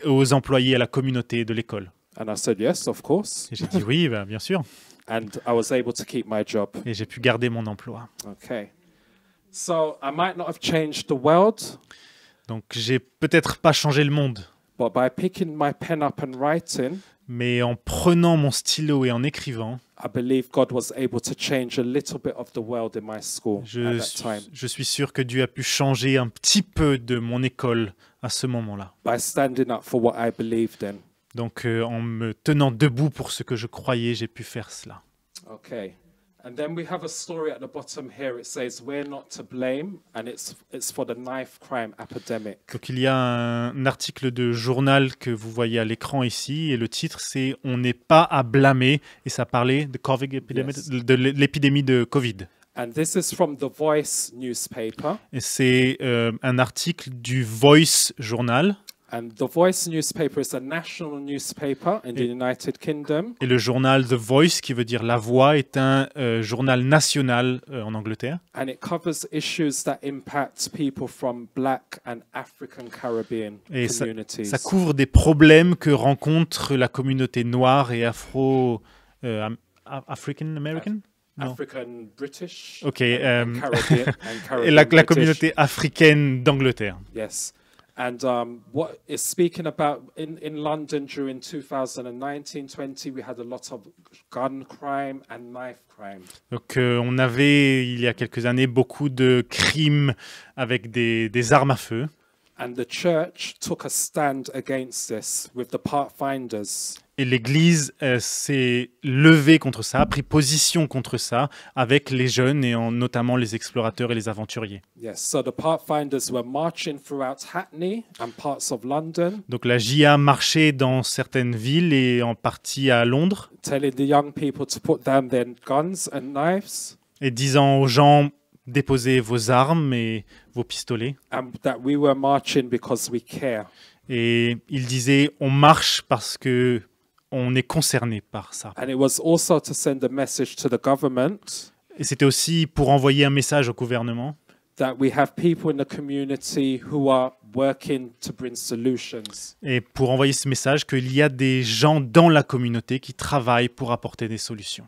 aux employés, à la communauté de l'école? Et j'ai dit, oui, bah, bien sûr. And I was able to keep my job. Et j'ai pu garder mon emploi. Okay. So I might not have changed the world. Donc j'ai peut-être pas changé le monde. But by picking my pen up and writing, mais en prenant mon stylo et en écrivant, I believe God was able to change a little bit of the world in my school je, je suis sûr que Dieu a pu changer un petit peu de mon école à ce moment-là. By standing up for what I believed in. Donc, euh, en me tenant debout pour ce que je croyais, j'ai pu faire cela. Donc il y a un article de journal que vous voyez à l'écran ici, et le titre c'est On n'est pas à blâmer, et ça parlait de de l'épidémie de Covid. Et c'est euh, un article du Voice journal. And the Voice newspaper is a national newspaper in the United Kingdom. Et le journal The Voice, qui veut dire La Voix, est un euh, journal national euh, en Angleterre. And it covers issues that impact people from Black and African Caribbean et communities. Ça, ça couvre des problèmes que rencontre la communauté noire et afro euh, African American. Non. African, British, ok, and euh, Caribbean, and Caribbean, et la, la communauté africaine d'Angleterre. Yes. And um, what is speaking about in, in London during 2019 20, we had a lot of gun crime and knife crime. Donc, euh, on avait il y a quelques années beaucoup de crimes avec des, des armes à feu. And the church took a stand against this with the pathfinders. Et l'Église euh, s'est levée contre ça, a pris position contre ça avec les jeunes et en, notamment les explorateurs et les aventuriers. Yes, so the pathfinders were marching throughout Hackney and parts of London. Donc la JA marchait dans certaines villes et en partie à Londres. Telling the young people to put down their guns and knives. Et disant aux gens déposer vos armes et vos pistolets. Et il disait on marche parce que on est concerné par ça. Et c'était aussi pour envoyer un message au gouvernement. Et pour envoyer ce message qu'il y a des gens dans la communauté qui travaillent pour apporter des solutions.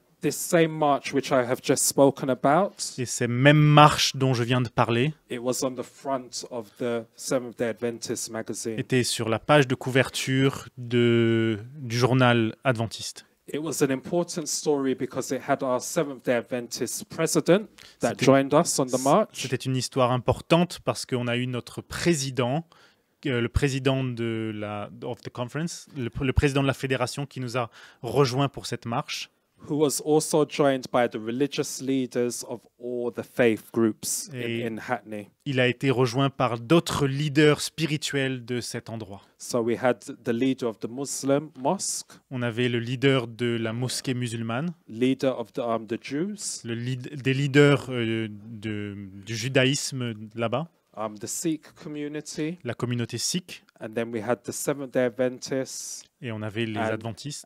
This same march which I have just spoken about, Et ces mêmes marches dont je viens de parler it was on the front of the Seventh-day Adventist magazine. était sur la page de couverture de, du journal adventiste. It was an important story because it had our Seventh-day Adventist president that C'était- joined us on the march. C'était une histoire importante parce qu'on a eu notre président, euh, le président de la of the conference, le, le président de la fédération qui nous a rejoint pour cette marche who was also joined by the religious leaders of all the faith groups in, in, Hackney. Il a été rejoint par d'autres leaders spirituels de cet endroit. So we had the leader of the Muslim mosque. On avait le leader de la mosquée musulmane. Leader of the, um, the Jews. Le lead, des leaders euh, de, du judaïsme là-bas. Um, the Sikh community. La communauté sikh. Et on avait les Adventistes.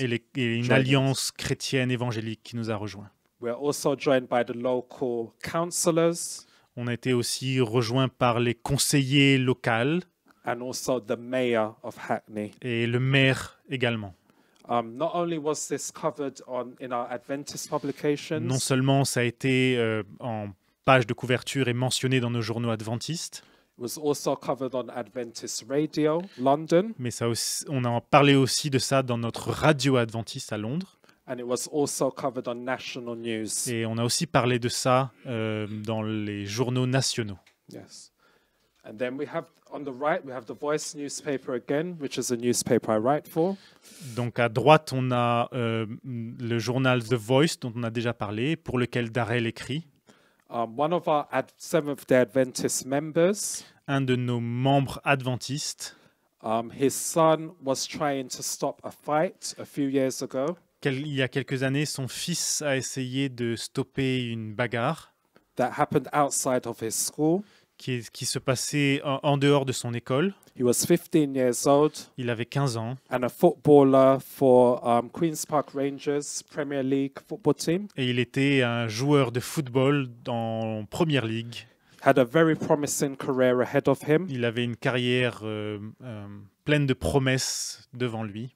Et, une alliance chrétienne évangélique qui nous a rejoints. On a été aussi rejoints par les conseillers locaux. Et le maire également. non seulement ça a été euh, en page de couverture et mentionné dans nos journaux adventistes, on Mais ça aussi, on a parlé aussi de ça dans notre radio adventiste à Londres. Et on a aussi parlé de ça euh, dans les journaux nationaux. Donc à droite on a euh, le journal The Voice dont on a déjà parlé, pour lequel Darrell écrit. Um, one of our Ad Seventh Day Adventist members, un de nos membres adventistes, um, his son was trying to stop a fight a few years ago. Quel, il y a quelques années, son fils a essayé de stopper une bagarre. That happened outside of his school qui, se passait en, dehors de son école. Il avait 15 ans. Um, Queens Park Rangers Premier League Et il était un joueur de football dans Premier League. Il avait une carrière euh, euh, pleine de promesses devant lui.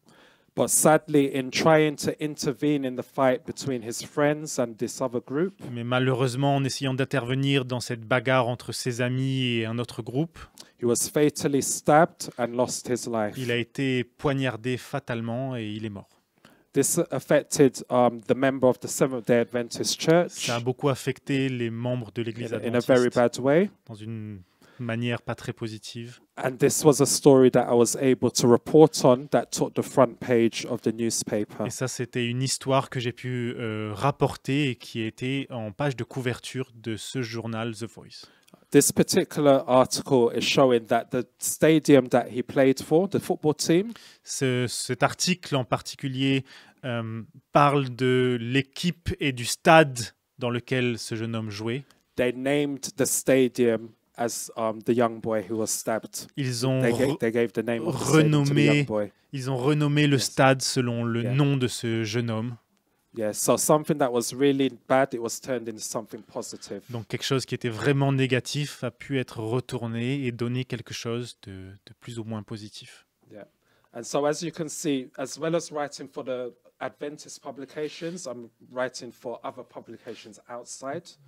But sadly, in trying to intervene in the fight between his friends and this other group, mais malheureusement, en essayant d'intervenir dans cette bagarre entre ses amis et un autre groupe, he was fatally stabbed and lost his life. Il a été poignardé fatalement et il est mort. This affected um, the member of the Seventh-day Adventist Church. Ça a beaucoup affecté les membres de l'Église adventiste. In a very bad way. Dans une manière pas très positive. And this was a story that I was able to report on that took the front page of the newspaper. Et ça, c'était une histoire que j'ai pu euh, rapporter et qui était en page de couverture de ce journal The Voice. This particular article is showing that the stadium that he played for, the football team. Ce, cet article en particulier euh, parle de l'équipe et du stade dans lequel ce jeune homme jouait. They named the stadium Um, young Ils ont renommé, ils ont renommé le stade selon le nom de ce jeune homme. Donc quelque chose qui était vraiment négatif a pu être retourné et donner quelque chose de, plus ou moins positif. And so as you can see, as well as writing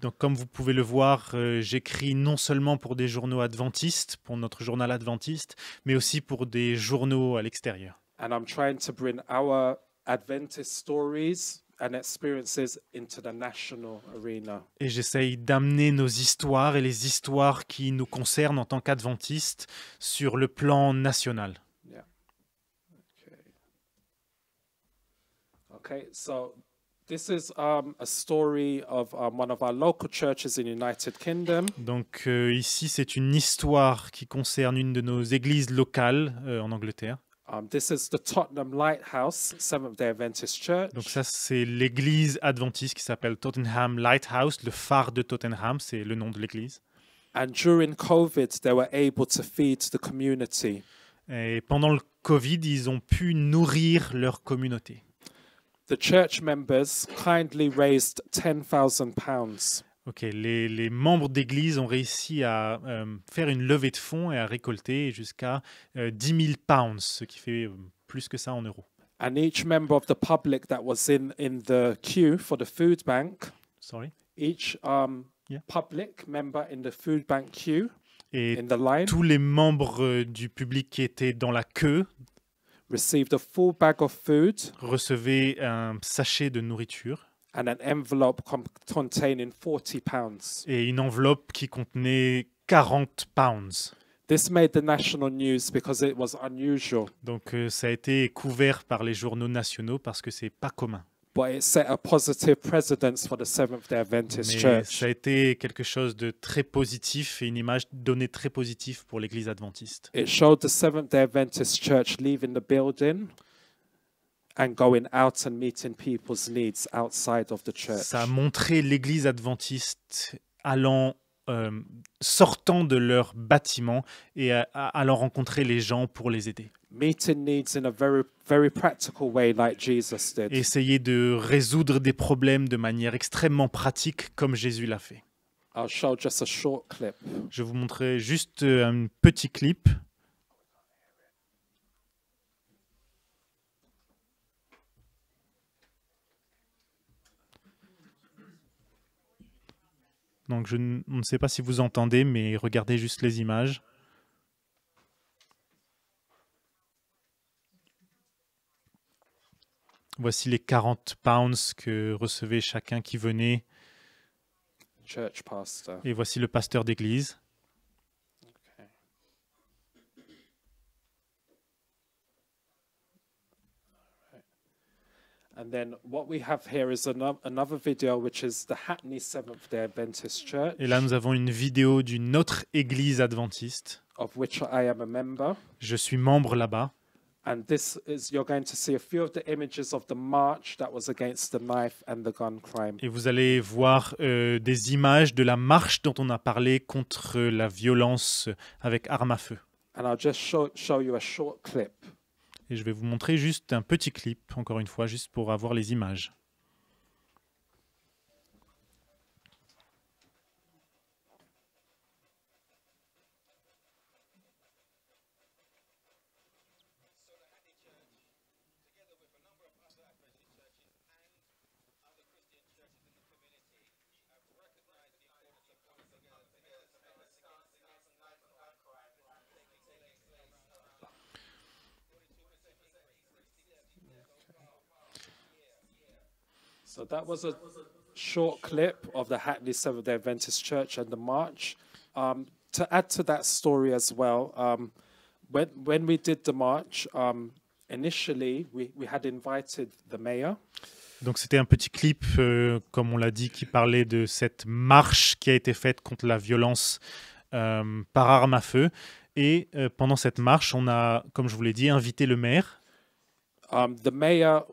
donc, comme vous pouvez le voir, euh, j'écris non seulement pour des journaux adventistes, pour notre journal adventiste, mais aussi pour des journaux à l'extérieur. Et j'essaye d'amener nos histoires et les histoires qui nous concernent en tant qu'adventistes sur le plan national. Donc ici c'est une histoire qui concerne une de nos églises locales euh, en Angleterre. Um, this is the Tottenham Lighthouse Adventist Church. Donc ça c'est l'église adventiste qui s'appelle Tottenham Lighthouse, le phare de Tottenham, c'est le nom de l'église. And during COVID they were able to feed the community. Et pendant le Covid, ils ont pu nourrir leur communauté. The church members kindly raised 10,000 pounds. Ok, les, les membres d'église ont réussi à euh, faire une levée de fonds et à récolter jusqu'à euh, 10 000 pounds, ce qui fait euh, plus que ça en euros. And each member of the public that was in, in the queue for the food bank. Sorry. Each um, yeah. public member in the food bank queue. Et in the line, tous les membres euh, du public qui étaient dans la queue recevait un sachet de nourriture. Et une enveloppe qui contenait 40 pounds. Donc ça a été couvert par les journaux nationaux parce que c'est pas commun set a positive for the Seventh-day Adventist Mais Church. Ça a été quelque chose de très positif et une image donnée très positive pour l'Église adventiste. It showed the Seventh-day Adventist Church leaving the building and going out and meeting people's needs outside of the church. Ça a montré l'Église adventiste allant euh, sortant de leur bâtiment et à, allant rencontrer les gens pour les aider. Essayer de résoudre des problèmes de manière extrêmement pratique comme Jésus l'a fait. Je vous montrer juste euh, un petit clip. Donc je ne sais pas si vous entendez, mais regardez juste les images. Voici les 40 pounds que recevait chacun qui venait. Et voici le pasteur d'église. And then what we have here is another video which is the Hackney Seventh Day Adventist Church. Et là nous avons une vidéo d'une autre église adventiste. Of which I am a member. Je suis membre là-bas. And this is you're going to see a few of the images of the march that was against the knife and the gun crime. Et vous allez voir euh, des images de la marche dont on a parlé contre la violence avec arme à feu. And I'll just show, show you a short clip. Et je vais vous montrer juste un petit clip, encore une fois, juste pour avoir les images. that was a short clip of the Hackney Seventh Day Adventist Church and the march. Um, to add to that story as well, um, when when we did the march, um, initially we, we had invited the mayor. Donc c'était un petit clip, euh, comme on l'a dit, qui parlait de cette marche qui a été faite contre la violence euh, par arme à feu. Et euh, pendant cette marche, on a, comme je vous l'ai dit, invité le maire. Um, the mayor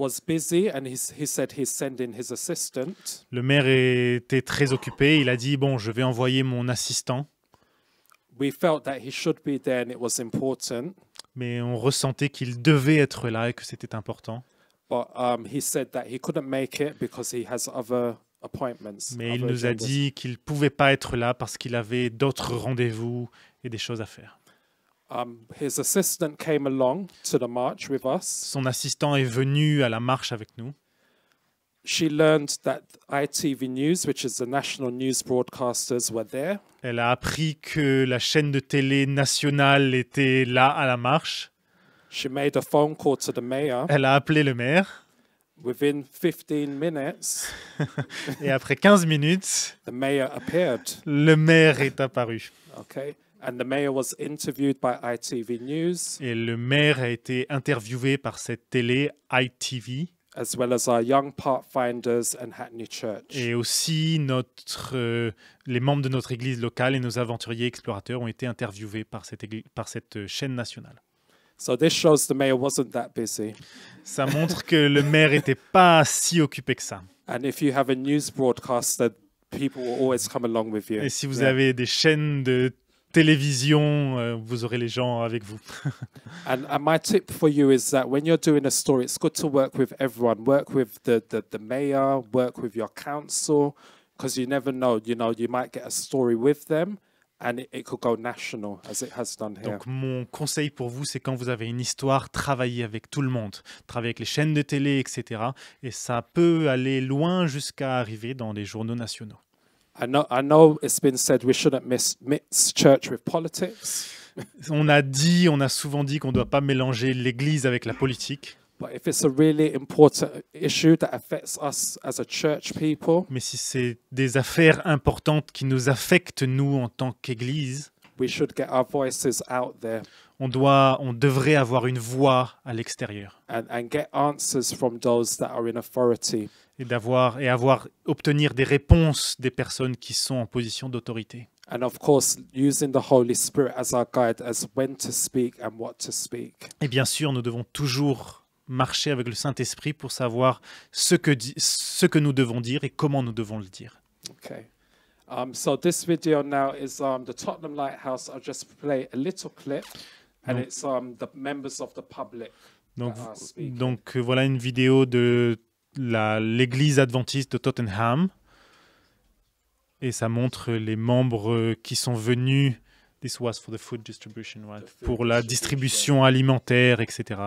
le maire était très occupé. Il a dit bon, je vais envoyer mon assistant. Mais on ressentait qu'il devait être là et que c'était important. Mais il nous a dit qu'il pouvait pas être là parce qu'il avait d'autres rendez-vous et des choses à faire. Um, his assistant came along to the march with us. Son assistant est venu à la marche avec nous. She learned that ITV News, which is the national news broadcasters, were there. Elle a appris que la chaîne de télé nationale était là à la marche. She made a phone call to the mayor. Elle a appelé le maire. Within 15 minutes, Et après 15 minutes, the mayor appeared. le maire est apparu. Okay. Et le maire a été interviewé par cette télé ITV. Et aussi notre, euh, les membres de notre église locale et nos aventuriers explorateurs ont été interviewés par cette, par cette euh, chaîne nationale. Ça montre que le maire n'était pas si occupé que ça. Et si vous avez des chaînes de télévision, euh, vous aurez les gens avec vous. and, and my tip for you is that when you're doing a story, it's good to work with everyone. Work with the, the, the mayor, work with your council, because you never know, you know, you might get a story with them. And it, could go national, as it has done here. Donc mon conseil pour vous, c'est quand vous avez une histoire, travaillez avec tout le monde, travaillez avec les chaînes de télé, etc. Et ça peut aller loin jusqu'à arriver dans les journaux nationaux. I know, it's been said we shouldn't church with politics. on a dit, on a souvent dit qu'on ne doit pas mélanger l'Église avec la politique. Mais si c'est des affaires importantes qui nous affectent nous en tant qu'Église, on doit, on devrait avoir une voix à l'extérieur et d'avoir et avoir obtenir des réponses des personnes qui sont en position d'autorité. Et bien sûr, nous devons toujours marcher avec le Saint-Esprit pour savoir ce que ce que nous devons dire et comment nous devons le dire. donc, voilà une vidéo de l'église adventiste de Tottenham. Et ça montre les membres qui sont venus This was for the food distribution, pour la distribution alimentaire, etc.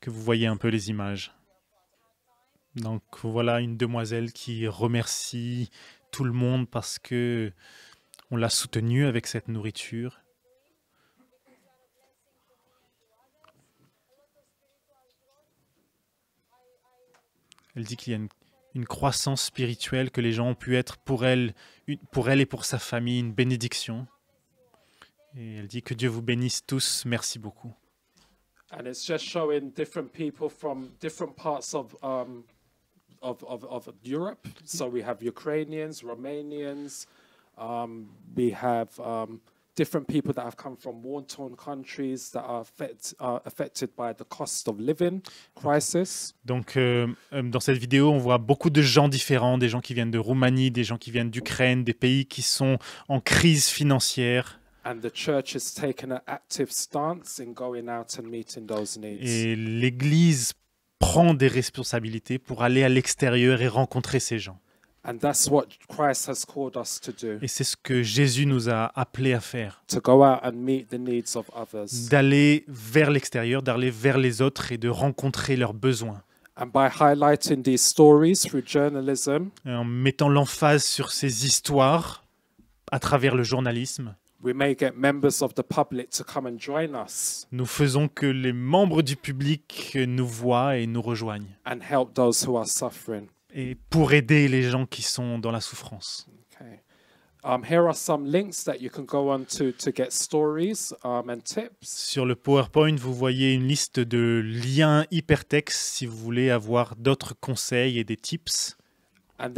Que vous voyez un peu les images. Donc voilà une demoiselle qui remercie tout le monde parce que on l'a soutenue avec cette nourriture Elle dit qu'il y a une, croissance spirituelle, que les gens ont pu être pour elle, pour elle et pour sa famille une bénédiction. Et elle dit que Dieu vous bénisse tous. Merci beaucoup. And it's just showing different people from different parts of um, of, of, of Europe. So we have Ukrainians, Romanians, um, we have um, donc, dans cette vidéo, on voit beaucoup de gens différents, des gens qui viennent de Roumanie, des gens qui viennent d'Ukraine, des pays qui sont en crise financière. Et l'Église prend des responsabilités pour aller à l'extérieur et rencontrer ces gens. Et c'est ce que Jésus nous a appelés à faire. D'aller vers l'extérieur, d'aller vers les autres et de rencontrer leurs besoins. And by highlighting these stories through journalism, en mettant l'emphase sur ces histoires à travers le journalisme, nous faisons que les membres du public nous voient et nous rejoignent. And help those who are suffering et pour aider les gens qui sont dans la souffrance. Sur le PowerPoint, vous voyez une liste de liens hypertextes si vous voulez avoir d'autres conseils et des tips. And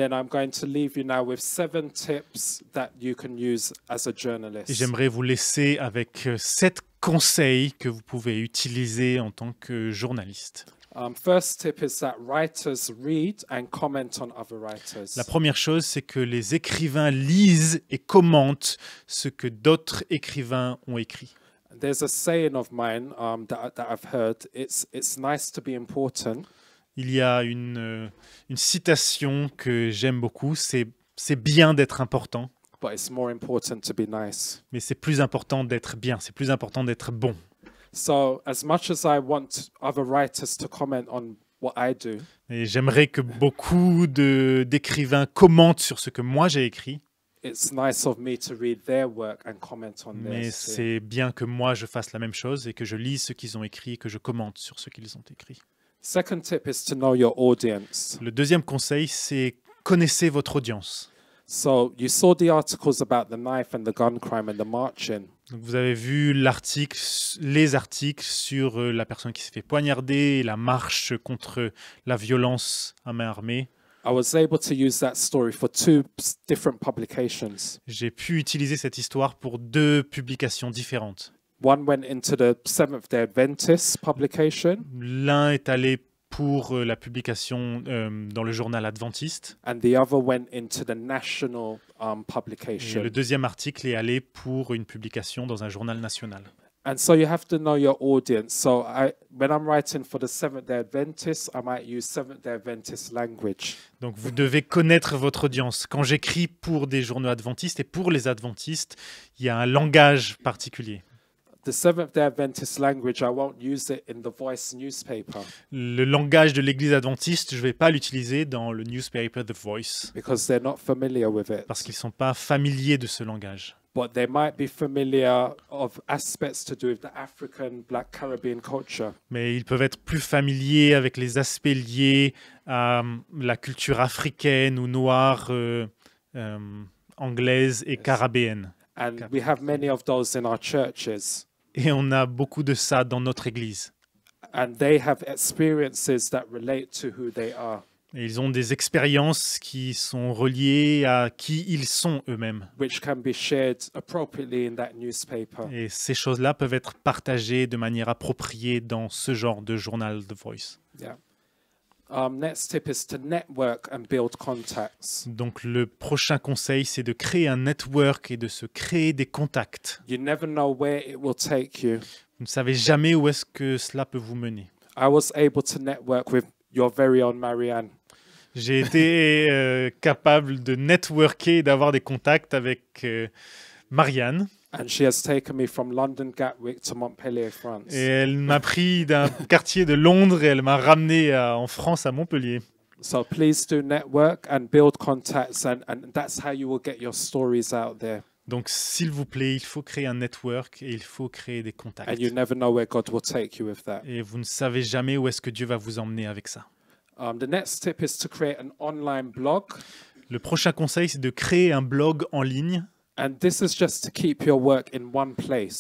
J'aimerais vous laisser avec euh, sept conseils que vous pouvez utiliser en tant que journaliste. La première chose, c'est que les écrivains lisent et commentent ce que d'autres écrivains ont écrit. Il y a euh, une, citation que j'aime beaucoup. C'est c'est bien d'être important. Mais c'est plus important d'être bien. C'est plus important d'être bon. Et j'aimerais que beaucoup de d'écrivains commentent sur ce que moi j'ai écrit. It's nice of me to read their work and comment on Mais c'est bien que moi je fasse la même chose et que je lise ce qu'ils ont écrit et que je commente sur ce qu'ils ont écrit. Second tip is to know your audience. Le deuxième conseil, c'est connaissez votre audience you vous avez vu l'article, les articles sur euh, la personne qui s'est fait poignarder, et la marche contre la violence à main armée. J'ai pu utiliser cette histoire pour deux publications différentes. L'un est allé pour euh, la publication euh, dans le journal adventiste. Um, et le deuxième article est allé pour une publication dans un journal national. Donc vous devez connaître votre audience. Quand j'écris pour des journaux adventistes et pour les adventistes, il y a un langage particulier. The Seventh Day Adventist language, I won't use it in the Voice newspaper. Le langage de l'Église adventiste, je ne vais pas l'utiliser dans le newspaper The Voice. Because they're not familiar with it. Parce qu'ils ne sont pas familiers de ce langage. But they might be familiar of aspects to do with the African Black Caribbean culture. Mais ils peuvent être plus familiers avec les aspects liés à euh, la culture africaine ou noire, euh, euh, anglaise et carabéenne. And we have many of those in our churches. Et on a beaucoup de ça dans notre Église. Et ils ont des expériences qui sont reliées à qui ils sont eux-mêmes. Et ces choses-là peuvent être partagées de manière appropriée dans ce genre de journal de Voice. Donc le prochain conseil c'est de créer un network et de se créer des contacts. Vous ne savez jamais où est-ce que cela peut vous mener. J'ai été euh, capable de networker et d'avoir des contacts avec euh, Marianne. Et elle m'a pris d'un quartier de Londres et elle m'a ramené euh, en France à Montpellier. Donc s'il vous plaît, il faut créer un network et il faut créer des contacts. Et vous ne savez jamais où est-ce que Dieu va vous emmener avec ça. Le prochain conseil c'est de créer un blog en ligne.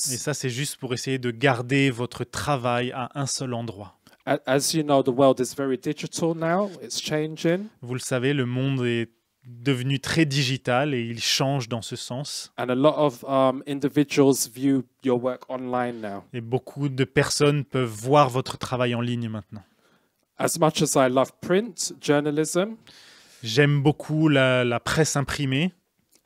Et ça, c'est juste pour essayer de garder votre travail à un seul endroit. Vous le savez, le monde est devenu très digital et il change dans ce sens. Et beaucoup de personnes peuvent voir votre travail en ligne maintenant. j'aime beaucoup la presse imprimée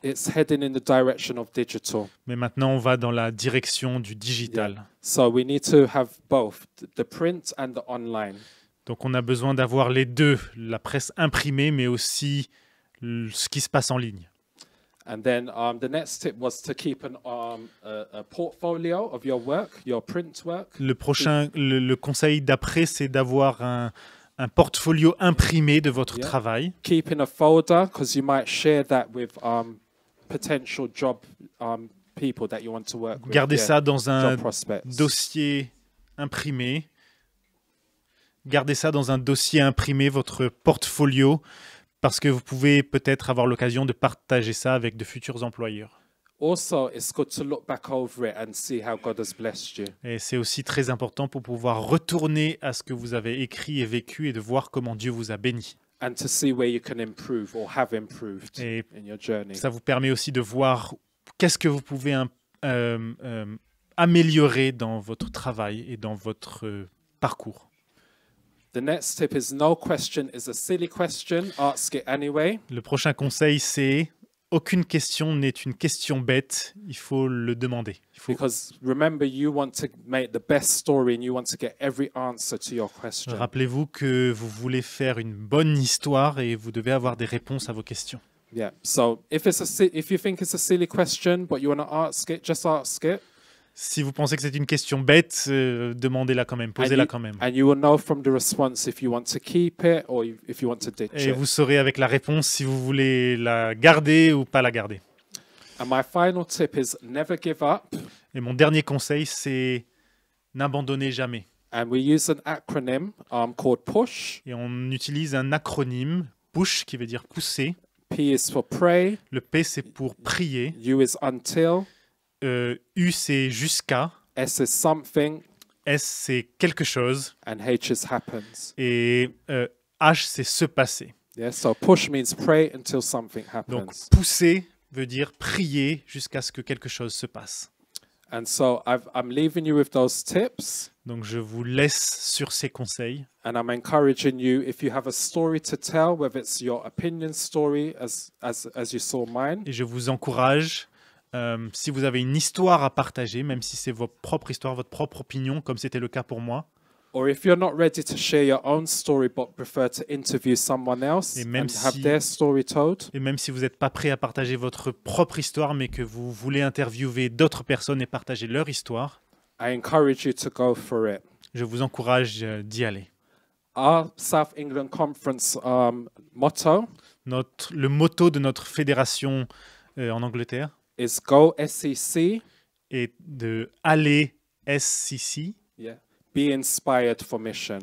it's heading in the direction of digital. Mais maintenant, on va dans la direction du digital. So we need to have both the print and the online. Donc on a besoin d'avoir les deux, la presse imprimée, mais aussi ce qui se passe en ligne. And then um, the next tip was to keep an, um, a, a portfolio of your work, your print work. Le prochain, le, le conseil d'après, c'est d'avoir un, un portfolio imprimé de votre yeah. travail. in a folder, because you might share that with um, Um, Gardez ça dans un dossier imprimé. Gardez ça dans un dossier imprimé, votre portfolio, parce que vous pouvez peut-être avoir l'occasion de partager ça avec de futurs employeurs. Et c'est aussi très important pour pouvoir retourner à ce que vous avez écrit et vécu et de voir comment Dieu vous a béni. Et Ça vous permet aussi de voir qu'est-ce que vous pouvez euh, euh, améliorer dans votre travail et dans votre parcours. Le prochain conseil, c'est aucune question n'est une question bête, il faut le demander. Rappelez-vous que vous voulez faire une bonne histoire et vous devez avoir des réponses à vos questions. Yeah. So if it's a if you think it's a silly question but you want to ask it, just ask it. Si vous pensez que c'est une question bête, euh, demandez-la quand même, posez-la quand même. Et vous saurez avec la réponse si vous voulez la garder ou pas la garder. Et mon dernier conseil, c'est n'abandonnez jamais. Um, Et on utilise un acronyme, push, qui veut dire pousser. P Le P, c'est pour prier. U until. Euh, U, c'est jusqu'à. S is something. S, c'est quelque chose. And H is happens. Et euh, H, c'est se passer. Yeah, so push means pray until something happens. Donc, pousser veut dire prier jusqu'à ce que quelque chose se passe. And so I've, I'm leaving you with those tips. Donc je vous laisse sur ces conseils. And I'm encouraging you if you have a story to tell, whether it's your opinion story as as as you saw mine. Et je vous encourage euh, si vous avez une histoire à partager, même si c'est votre propre histoire, votre propre opinion, comme c'était le cas pour moi. et même si, vous n'êtes pas prêt à partager votre propre histoire, mais que vous voulez interviewer d'autres personnes et partager leur histoire. Je vous encourage euh, d'y aller. Um, notre, le motto de notre fédération euh, en Angleterre is go SCC. Et de aller SCC. Yeah. Be inspired for mission.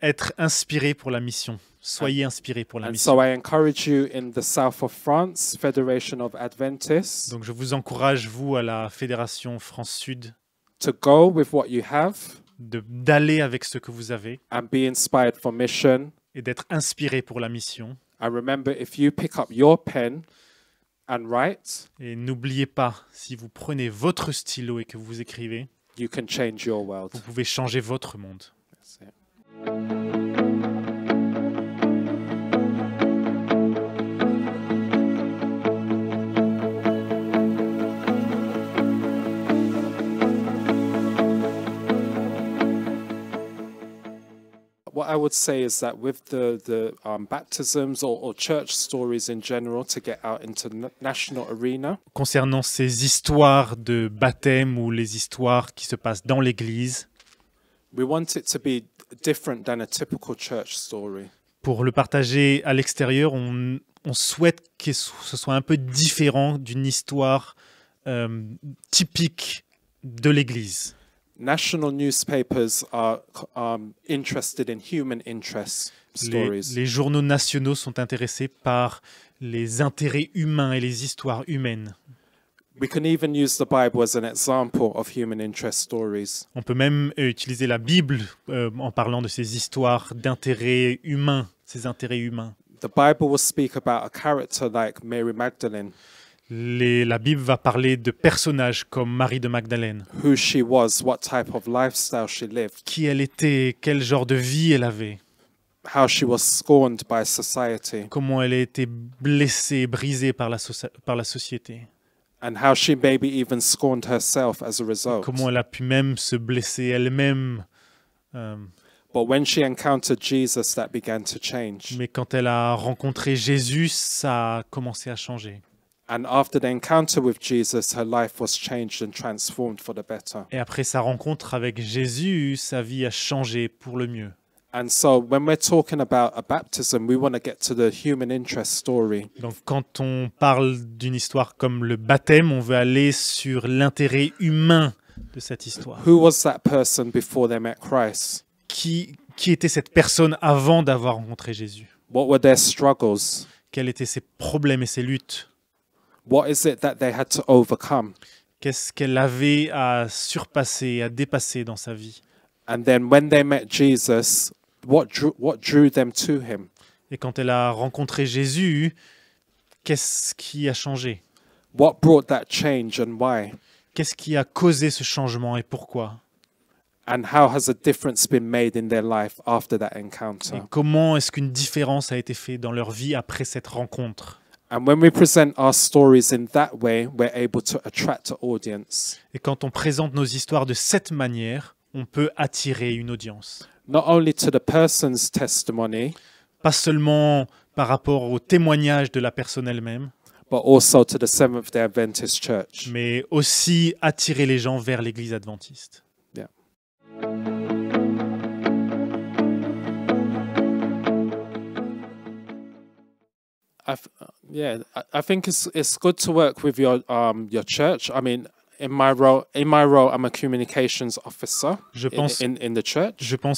Être inspiré pour la mission. Soyez inspiré pour la mission. So I encourage you in the south of France, Federation of Adventists. Donc je vous encourage vous à la Fédération France Sud. To go with what you have. d'aller avec ce que vous avez. And be inspired for mission. Et d'être inspiré pour la mission. I remember if you pick up your pen. Et n'oubliez pas, si vous prenez votre stylo et que vous écrivez, vous pouvez changer votre monde. what I would say is that with the the um, baptisms or, or, church stories in general to get out into the national arena. Concernant ces histoires de baptême ou les histoires qui se passent dans l'église. We want it to be different than a typical church story. Pour le partager à l'extérieur, on, on souhaite que ce soit un peu différent d'une histoire euh, typique de l'Église national newspapers are um, interested in human interest stories. Les, les, journaux nationaux sont intéressés par les intérêts humains et les histoires humaines. We can even use the Bible as an example of human interest stories. On peut même euh, utiliser la Bible euh, en parlant de ces histoires d'intérêts humains, ces intérêts humains. The Bible will speak about a character like Mary Magdalene la Bible va parler de personnages comme Marie de Magdalène. Qui elle était, quel genre de vie elle avait. Comment elle a été blessée, brisée par la, par la société. And Comment elle a pu même se blesser elle-même. Euh. Mais quand elle a rencontré Jésus, ça a commencé à changer. And after the encounter with Jesus, her life was changed and transformed for the better. Et après sa rencontre avec Jésus, sa vie a changé pour le mieux. And so when we're talking about a baptism, we want to get to the human interest story. Donc quand on parle d'une histoire comme le baptême, on veut aller sur l'intérêt humain de cette histoire. Who was that person before they met Christ? Qui qui était cette personne avant d'avoir rencontré Jésus? What were their struggles? Quels étaient ses problèmes et ses luttes? Qu'est-ce qu'elle avait à surpasser, à dépasser dans sa vie? then when they met Jesus, what what drew them to him? Et quand elle a rencontré Jésus, qu'est-ce qui a changé? What brought that change and why? Qu'est-ce qui a causé ce changement et pourquoi? And how has a difference been made in their life after that encounter? Et comment est-ce qu'une différence a été faite dans leur vie après cette rencontre? Et quand on présente nos histoires de cette manière, on peut attirer une audience. testimony, pas seulement par rapport au témoignage de la personne elle-même, Mais aussi attirer les gens vers l'Église adventiste. Je pense, in,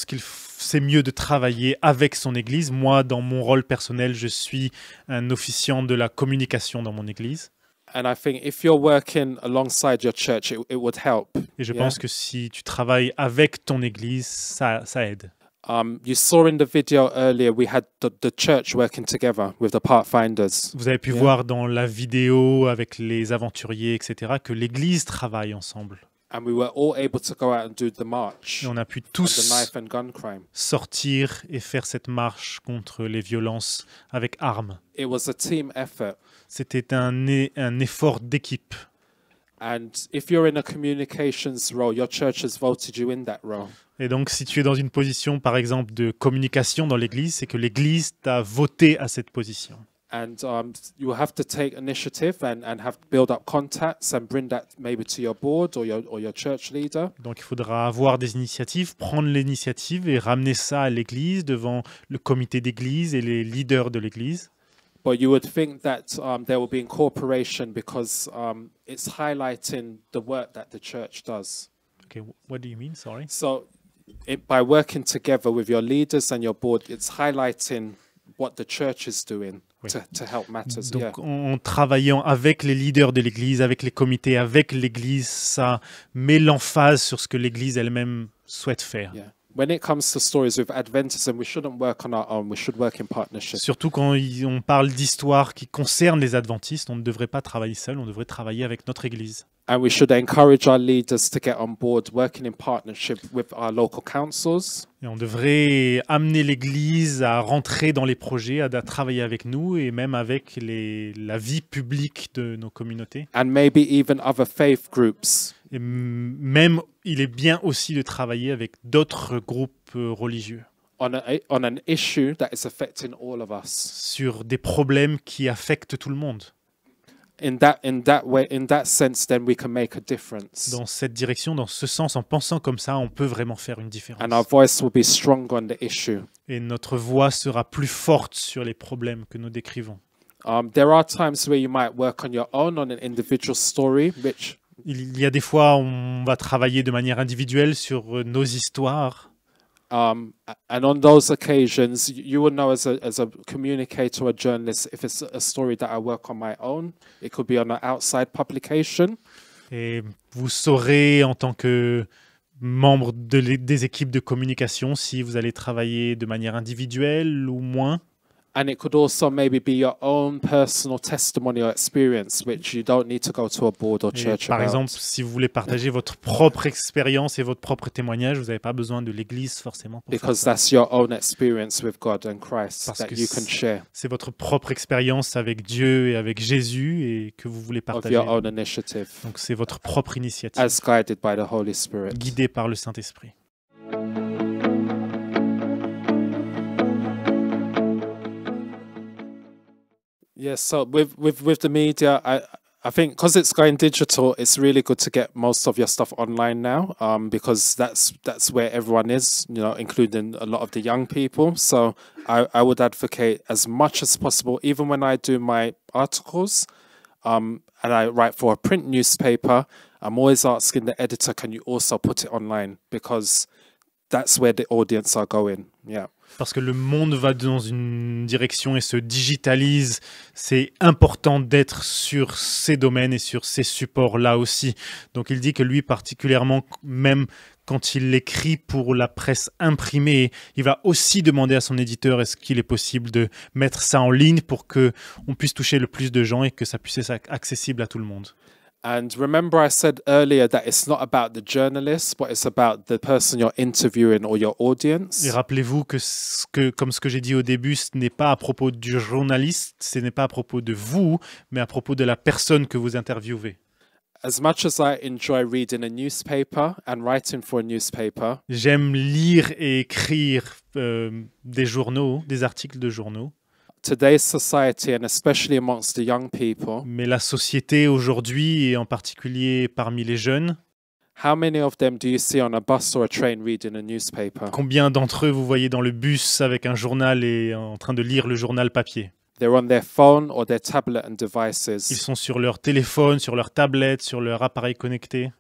qu'il c'est mieux de travailler avec son église. Moi, dans mon rôle personnel, je suis un officiant de la communication dans mon église. Et je pense que si tu travailles avec ton église, ça aide. Um, you saw in the video earlier, we had the, the church working together with the pathfinders. Vous avez pu yeah. voir dans la vidéo avec les aventuriers, etc., que l'Église travaille ensemble. And we were all able to go out and do the march et on a pu tous the knife and gun crime. sortir et faire cette marche contre les violences avec armes. It was a team effort. C'était un, un effort d'équipe. And if you're in a communications role, your church has voted you in that role. Et donc, si tu es dans une position, par exemple, de communication dans l'Église, c'est que l'Église t'a voté à cette position. Donc il faudra avoir des initiatives, prendre l'initiative et ramener ça à l'église devant le comité d'église et les leaders de l'église. But you would think that um, there will be incorporation because um, it's highlighting the work that the church does. Okay, what do you mean? Sorry. So en travaillant avec les leaders de l'Église, avec les comités, avec l'Église, ça met l'emphase sur ce que l'Église elle-même souhaite faire. Surtout quand on parle d'histoires qui concernent les Adventistes, on ne devrait pas travailler seul. On devrait travailler avec notre Église. Et on devrait amener l'église à rentrer dans les projets, à, travailler avec nous et même avec les, la vie publique de nos communautés. And maybe even other faith groups. Et même il est bien aussi de travailler avec d'autres groupes euh, religieux. On a, on an issue that is affecting all of us. Sur des problèmes qui affectent tout le monde dans cette direction dans ce sens en pensant comme ça on peut vraiment faire une différence et notre voix sera plus forte sur les problèmes que nous décrivons il y a des fois où on va travailler de manière individuelle sur euh, nos histoires Um, and on those occasions, you will know as a, as a communicator, a journalist, if it's a story that I work on my own, it could be on an outside publication. Et vous saurez en tant que membre de des équipes de communication si vous allez travailler de manière individuelle ou moins and it could also maybe be your own personal testimony or experience, which you don't need to go to a board or church. Par about. exemple, si vous voulez partager votre propre expérience et votre propre témoignage, vous n'avez pas besoin de l'Église forcément. Pour Because faire that's your own experience with God and Christ Parce that you can share. C'est votre propre expérience avec Dieu et avec Jésus et que vous voulez partager. Of your own initiative. Donc c'est votre propre initiative. As guided by the Holy Spirit. Guidé par le Saint Esprit. Yes, so with with with the media, I I think because it's going digital, it's really good to get most of your stuff online now, um, because that's that's where everyone is, you know, including a lot of the young people. So I, I would advocate as much as possible, even when I do my articles, um, and I write for a print newspaper. I'm always asking the editor, can you also put it online because that's where the audience are going. Yeah. Parce que le monde va dans une direction et se digitalise. C'est important d'être sur ces domaines et sur ces supports-là aussi. Donc il dit que lui particulièrement, même quand il écrit pour la presse imprimée, il va aussi demander à son éditeur est-ce qu'il est possible de mettre ça en ligne pour que puisse toucher le plus de gens et que ça puisse être accessible à tout le monde. Et rappelez-vous que, ce que, comme ce que j'ai dit au début, ce n'est pas à propos du journaliste, ce n'est pas à propos de vous, mais à propos de la personne que vous interviewez. As much as I enjoy reading a newspaper and writing for a newspaper. J'aime lire et écrire euh, des journaux, des articles de journaux. Mais la société aujourd'hui et en particulier parmi les jeunes. Combien d'entre eux vous voyez dans le bus avec un journal et en train de lire le journal papier? Ils sont sur leur téléphone, sur leur tablette, sur leur appareil connecté.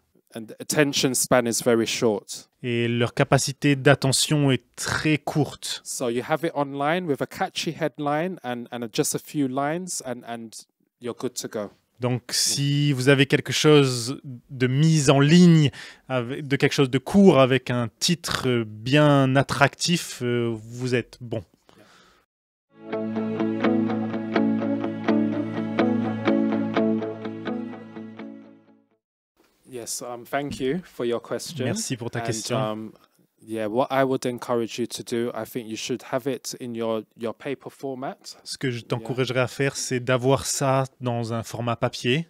Et leur capacité d'attention est très courte. Donc si vous avez quelque chose de mise en ligne, de quelque chose de court avec un titre bien attractif, euh, vous êtes bon. Yes, um, thank you for your question. Merci pour ta and, question. Um, yeah, what I would encourage you to do, I think you should have it in your, your paper format. Ce que je t'encouragerais yeah. à faire, c'est d'avoir ça dans un format papier.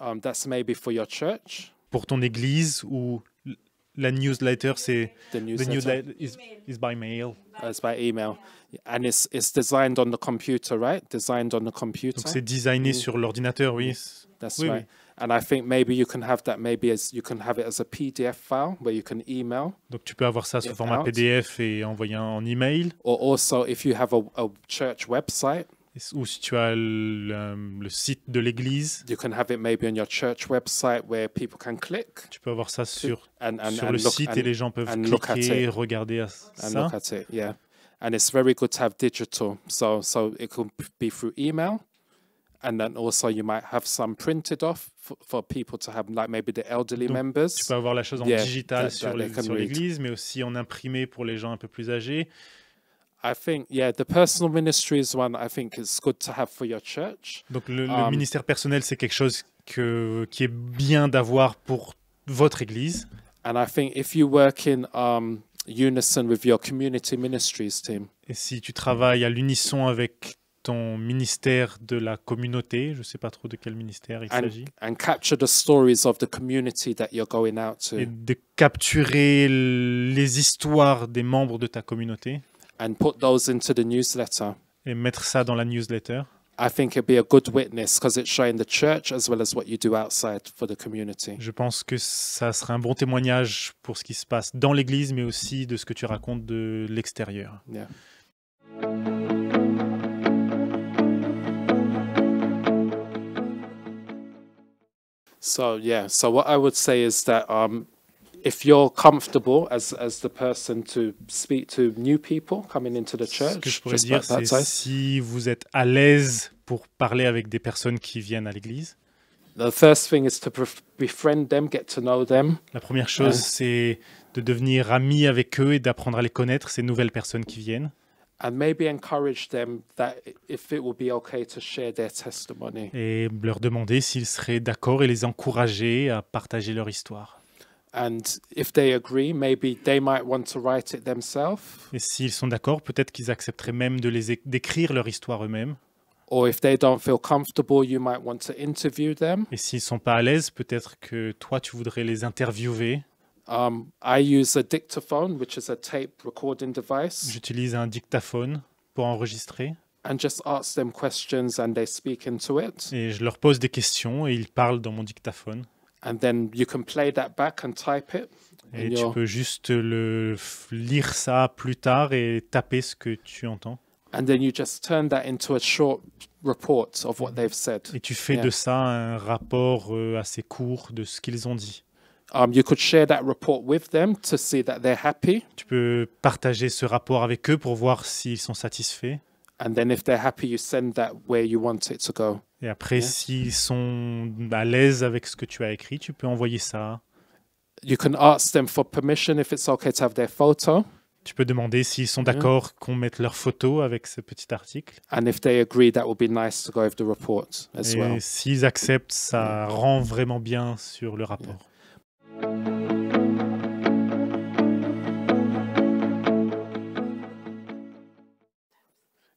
Um, that's maybe for your church. Pour ton église ou la newsletter, c'est the newsletter, the newsletter is, is, by mail. Uh, it's by email, and it's it's designed on the computer, right? Designed on the computer. Donc c'est designé mm. sur l'ordinateur, oui. That's oui, right. Oui. And I think maybe you can have that maybe as you can have it as a PDF file where you can email. Donc tu peux avoir ça sous format out. PDF et envoyer en email. Or also if you have a, a church website. Ou si tu as le, le site de l'église. You can have it maybe on your church website where people can click. Tu peux avoir ça sur, and, and, sur and le look, site et les gens peuvent cliquer, regarder à ça. And look at it, yeah. And it's very good to have digital. So so it could be through email and then also you might have some printed off for, for people to have, like maybe the elderly Donc, members. Tu peux avoir la chose en yeah, digital that, sur l'église, mais aussi en imprimé pour les gens un peu plus âgés. I think, yeah, the personal ministry is one I think is good to have for your church. Donc le, um, le ministère personnel, c'est quelque chose que, qui est bien d'avoir pour votre église. And I think if you work in um, unison with your community ministries team. Et si tu travailles à l'unisson avec ton ministère de la communauté. Je ne sais pas trop de quel ministère il s'agit. Et de capturer les histoires des membres de ta communauté. And put those into the newsletter. Et mettre ça dans la newsletter. Je pense que ça sera un bon témoignage pour ce qui se passe dans l'église mais aussi de ce que tu racontes de l'extérieur. So yeah, so what I would say is that um, if you're comfortable as as the person to speak to new people coming into the church, ce que je pourrais dire, c'est si vous êtes à l'aise pour parler avec des personnes qui viennent à l'église. La première chose, c'est de devenir ami avec eux et d'apprendre à les connaître, ces nouvelles personnes qui viennent. Et leur demander s'ils seraient d'accord et les encourager à partager leur histoire. Et s'ils sont d'accord, peut-être qu'ils accepteraient même de les d'écrire leur histoire eux-mêmes. Et s'ils sont pas à l'aise, peut-être que toi tu voudrais les interviewer. I J'utilise un dictaphone pour enregistrer. Et je leur pose des questions et ils parlent dans mon dictaphone. Et tu peux juste le lire ça plus tard et taper ce que tu entends. Et tu fais de ça un rapport euh, assez court de ce qu'ils ont dit. Tu peux partager ce rapport avec eux pour voir s'ils sont satisfaits. Et après, s'ils sont à l'aise avec ce que tu as écrit, tu peux envoyer ça. Tu peux demander s'ils sont d'accord qu'on mette leur photo avec ce petit article. Et S'ils acceptent, ça rend vraiment bien sur le rapport.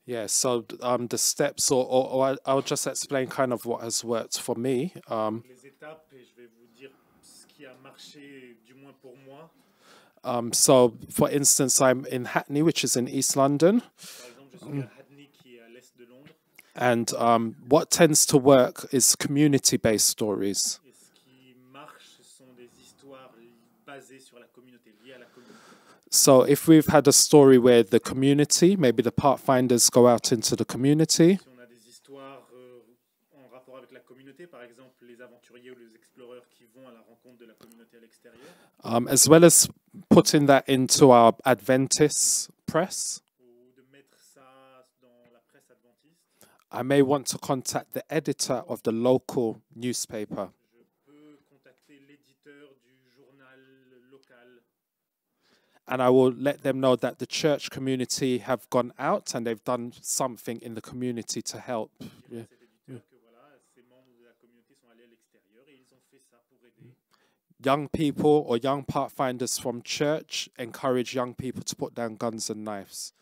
Yeah, so um, the steps, or, or, or, I'll just explain kind of what has worked for me. Um, um, so, for instance, I'm in Hackney, which is in East London. And um, what tends to work is community based stories. So if we've had a story where the community, maybe the pathfinders go out into the community. Euh, um, as well as putting that into our Adventist press. I may want to contact the editor of the local newspaper. and I will let them know that the church community have gone out and they've done something in the community to help. Yeah. Young people or young pathfinders from church encourage young people to put down guns and knives.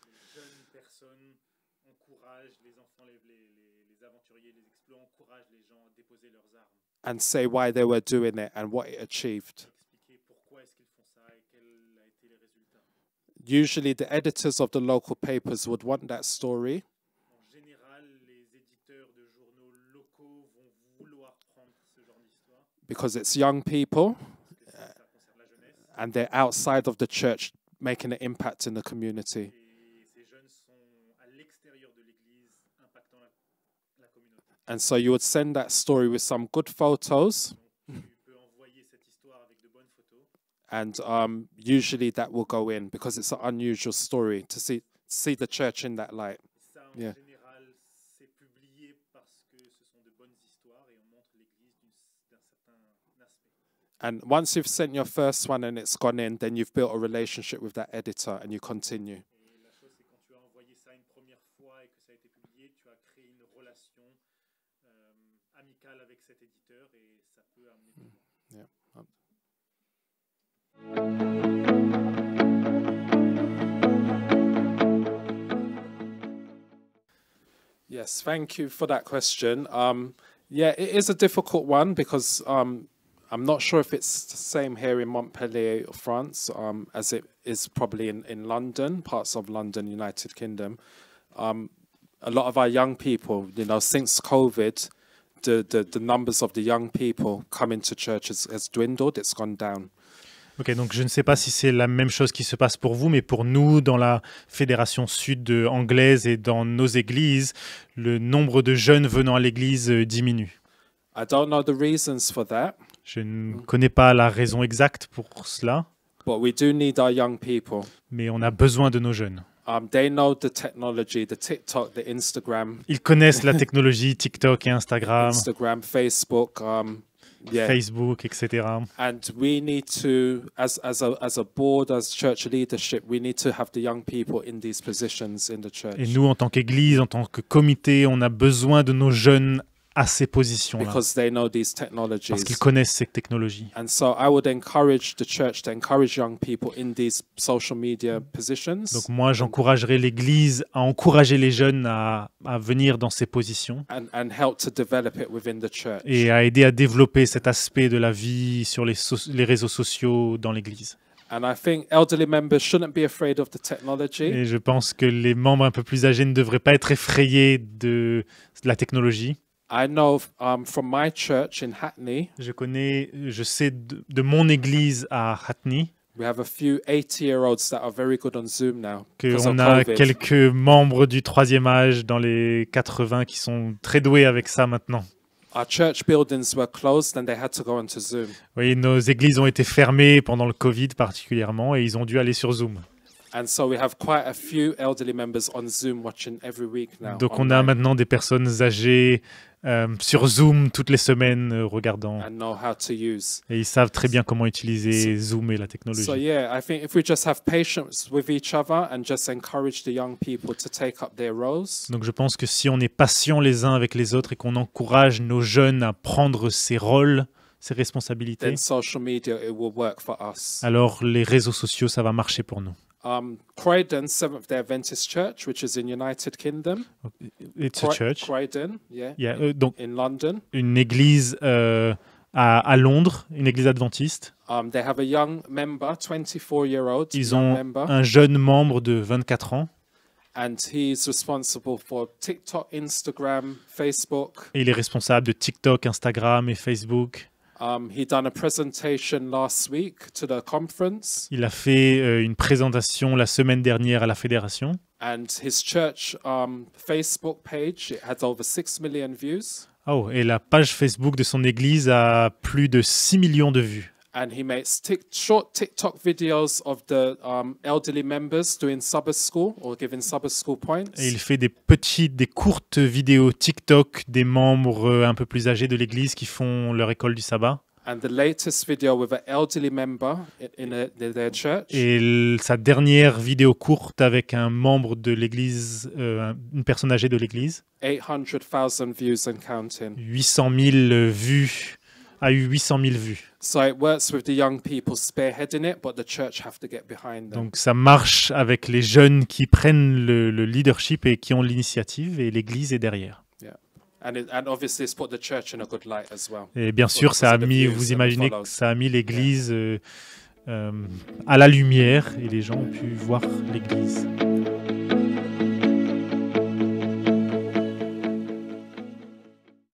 And say why they were doing it and what it achieved. Usually, the editors of the local papers would want that story. Because it's young people and they're outside of the church making an impact in the community. And so you would send that story with some good photos and um, usually that will go in because it's an unusual story to see see the church in that light. Yeah. And once you've sent your first one and it's gone in, then you've built a relationship with that editor and you continue. Yes, thank you for that question. Um, yeah, it is a difficult one because um, I'm not sure if it's the same here in Montpellier, France, um, as it is probably in, in London, parts of London, United Kingdom. Um, a lot of our young people, you know, since COVID, the, the, the numbers of the young people coming to church has, has dwindled, it's gone down. Ok, donc je ne sais pas si c'est la même chose qui se passe pour vous, mais pour nous, dans la fédération sud anglaise et dans nos églises, le nombre de jeunes venant à l'église euh, diminue. Je ne connais pas la raison exacte pour cela. Mais on a besoin de nos jeunes. Um, Ils connaissent la technologie TikTok et Instagram. Instagram, Facebook. Um, yeah. Facebook, etc. And we need to, as, as, a, as a board, as church leadership, we need to have the young people in these positions in the church. Et nous, en tant qu'Église, en tant que comité, on a besoin de nos jeunes à ces positions -là, Parce qu'ils connaissent ces technologies. Donc moi j'encouragerais l'église à encourager les jeunes à, venir dans ces positions. Et à aider à développer cet aspect de la vie sur les, les réseaux sociaux dans l'église. Et je pense que les membres un peu plus âgés ne devraient pas être effrayés de la technologie. I know um, from my church in Hackney. Je connais, je sais de, de mon église à Hackney. We have a few 80-year-olds that are very good on Zoom now. Que on a quelques membres du troisième âge dans les 80 qui sont très doués avec ça maintenant. Our church buildings were closed and they had to go onto Zoom. Oui, nos églises ont été fermées pendant le Covid particulièrement et ils ont dû aller sur Zoom. Donc on a maintenant des personnes âgées euh, sur Zoom toutes les semaines euh, regardant. Et ils savent très bien comment utiliser Zoom et la technologie. Donc je pense que si on est patient les uns avec les autres et qu'on encourage nos jeunes à prendre ces rôles, ses responsabilités, alors les réseaux sociaux, ça va marcher pour nous. Um, Croydon Seventh-day Adventist Church, which is in United Kingdom. It's a church. Croydon, yeah. yeah in, euh, donc, in London. Une église euh, à, à, Londres, une église adventiste. Um, they have a young member, 24 year old. Ils ont un jeune membre de 24 ans. And he's responsible for TikTok, Instagram, Facebook. Et il est responsable de TikTok, Instagram et Facebook. Il a fait euh, une présentation la semaine dernière à la fédération. et la page Facebook de son église a plus de 6 millions de vues and he makes tick, short TikTok videos of the um, elderly members doing summer school or giving summer school points. Et il fait des petites, des courtes vidéos TikTok des membres euh, un peu plus âgés de l'Église qui font leur école du sabbat. And the latest video with an elderly member in, a, in their church. Et sa dernière vidéo courte avec un membre de l'Église, euh, une personne âgée de l'Église. 800 000 vues and counting. 800 000 vues a eu 800 000 vues. Donc ça marche avec les jeunes qui prennent le, leadership et qui ont l'initiative et l'Église est derrière. Et bien sûr, ça a mis, vous imaginez que ça a mis l'Église euh, euh, à la lumière et les gens ont pu voir l'Église.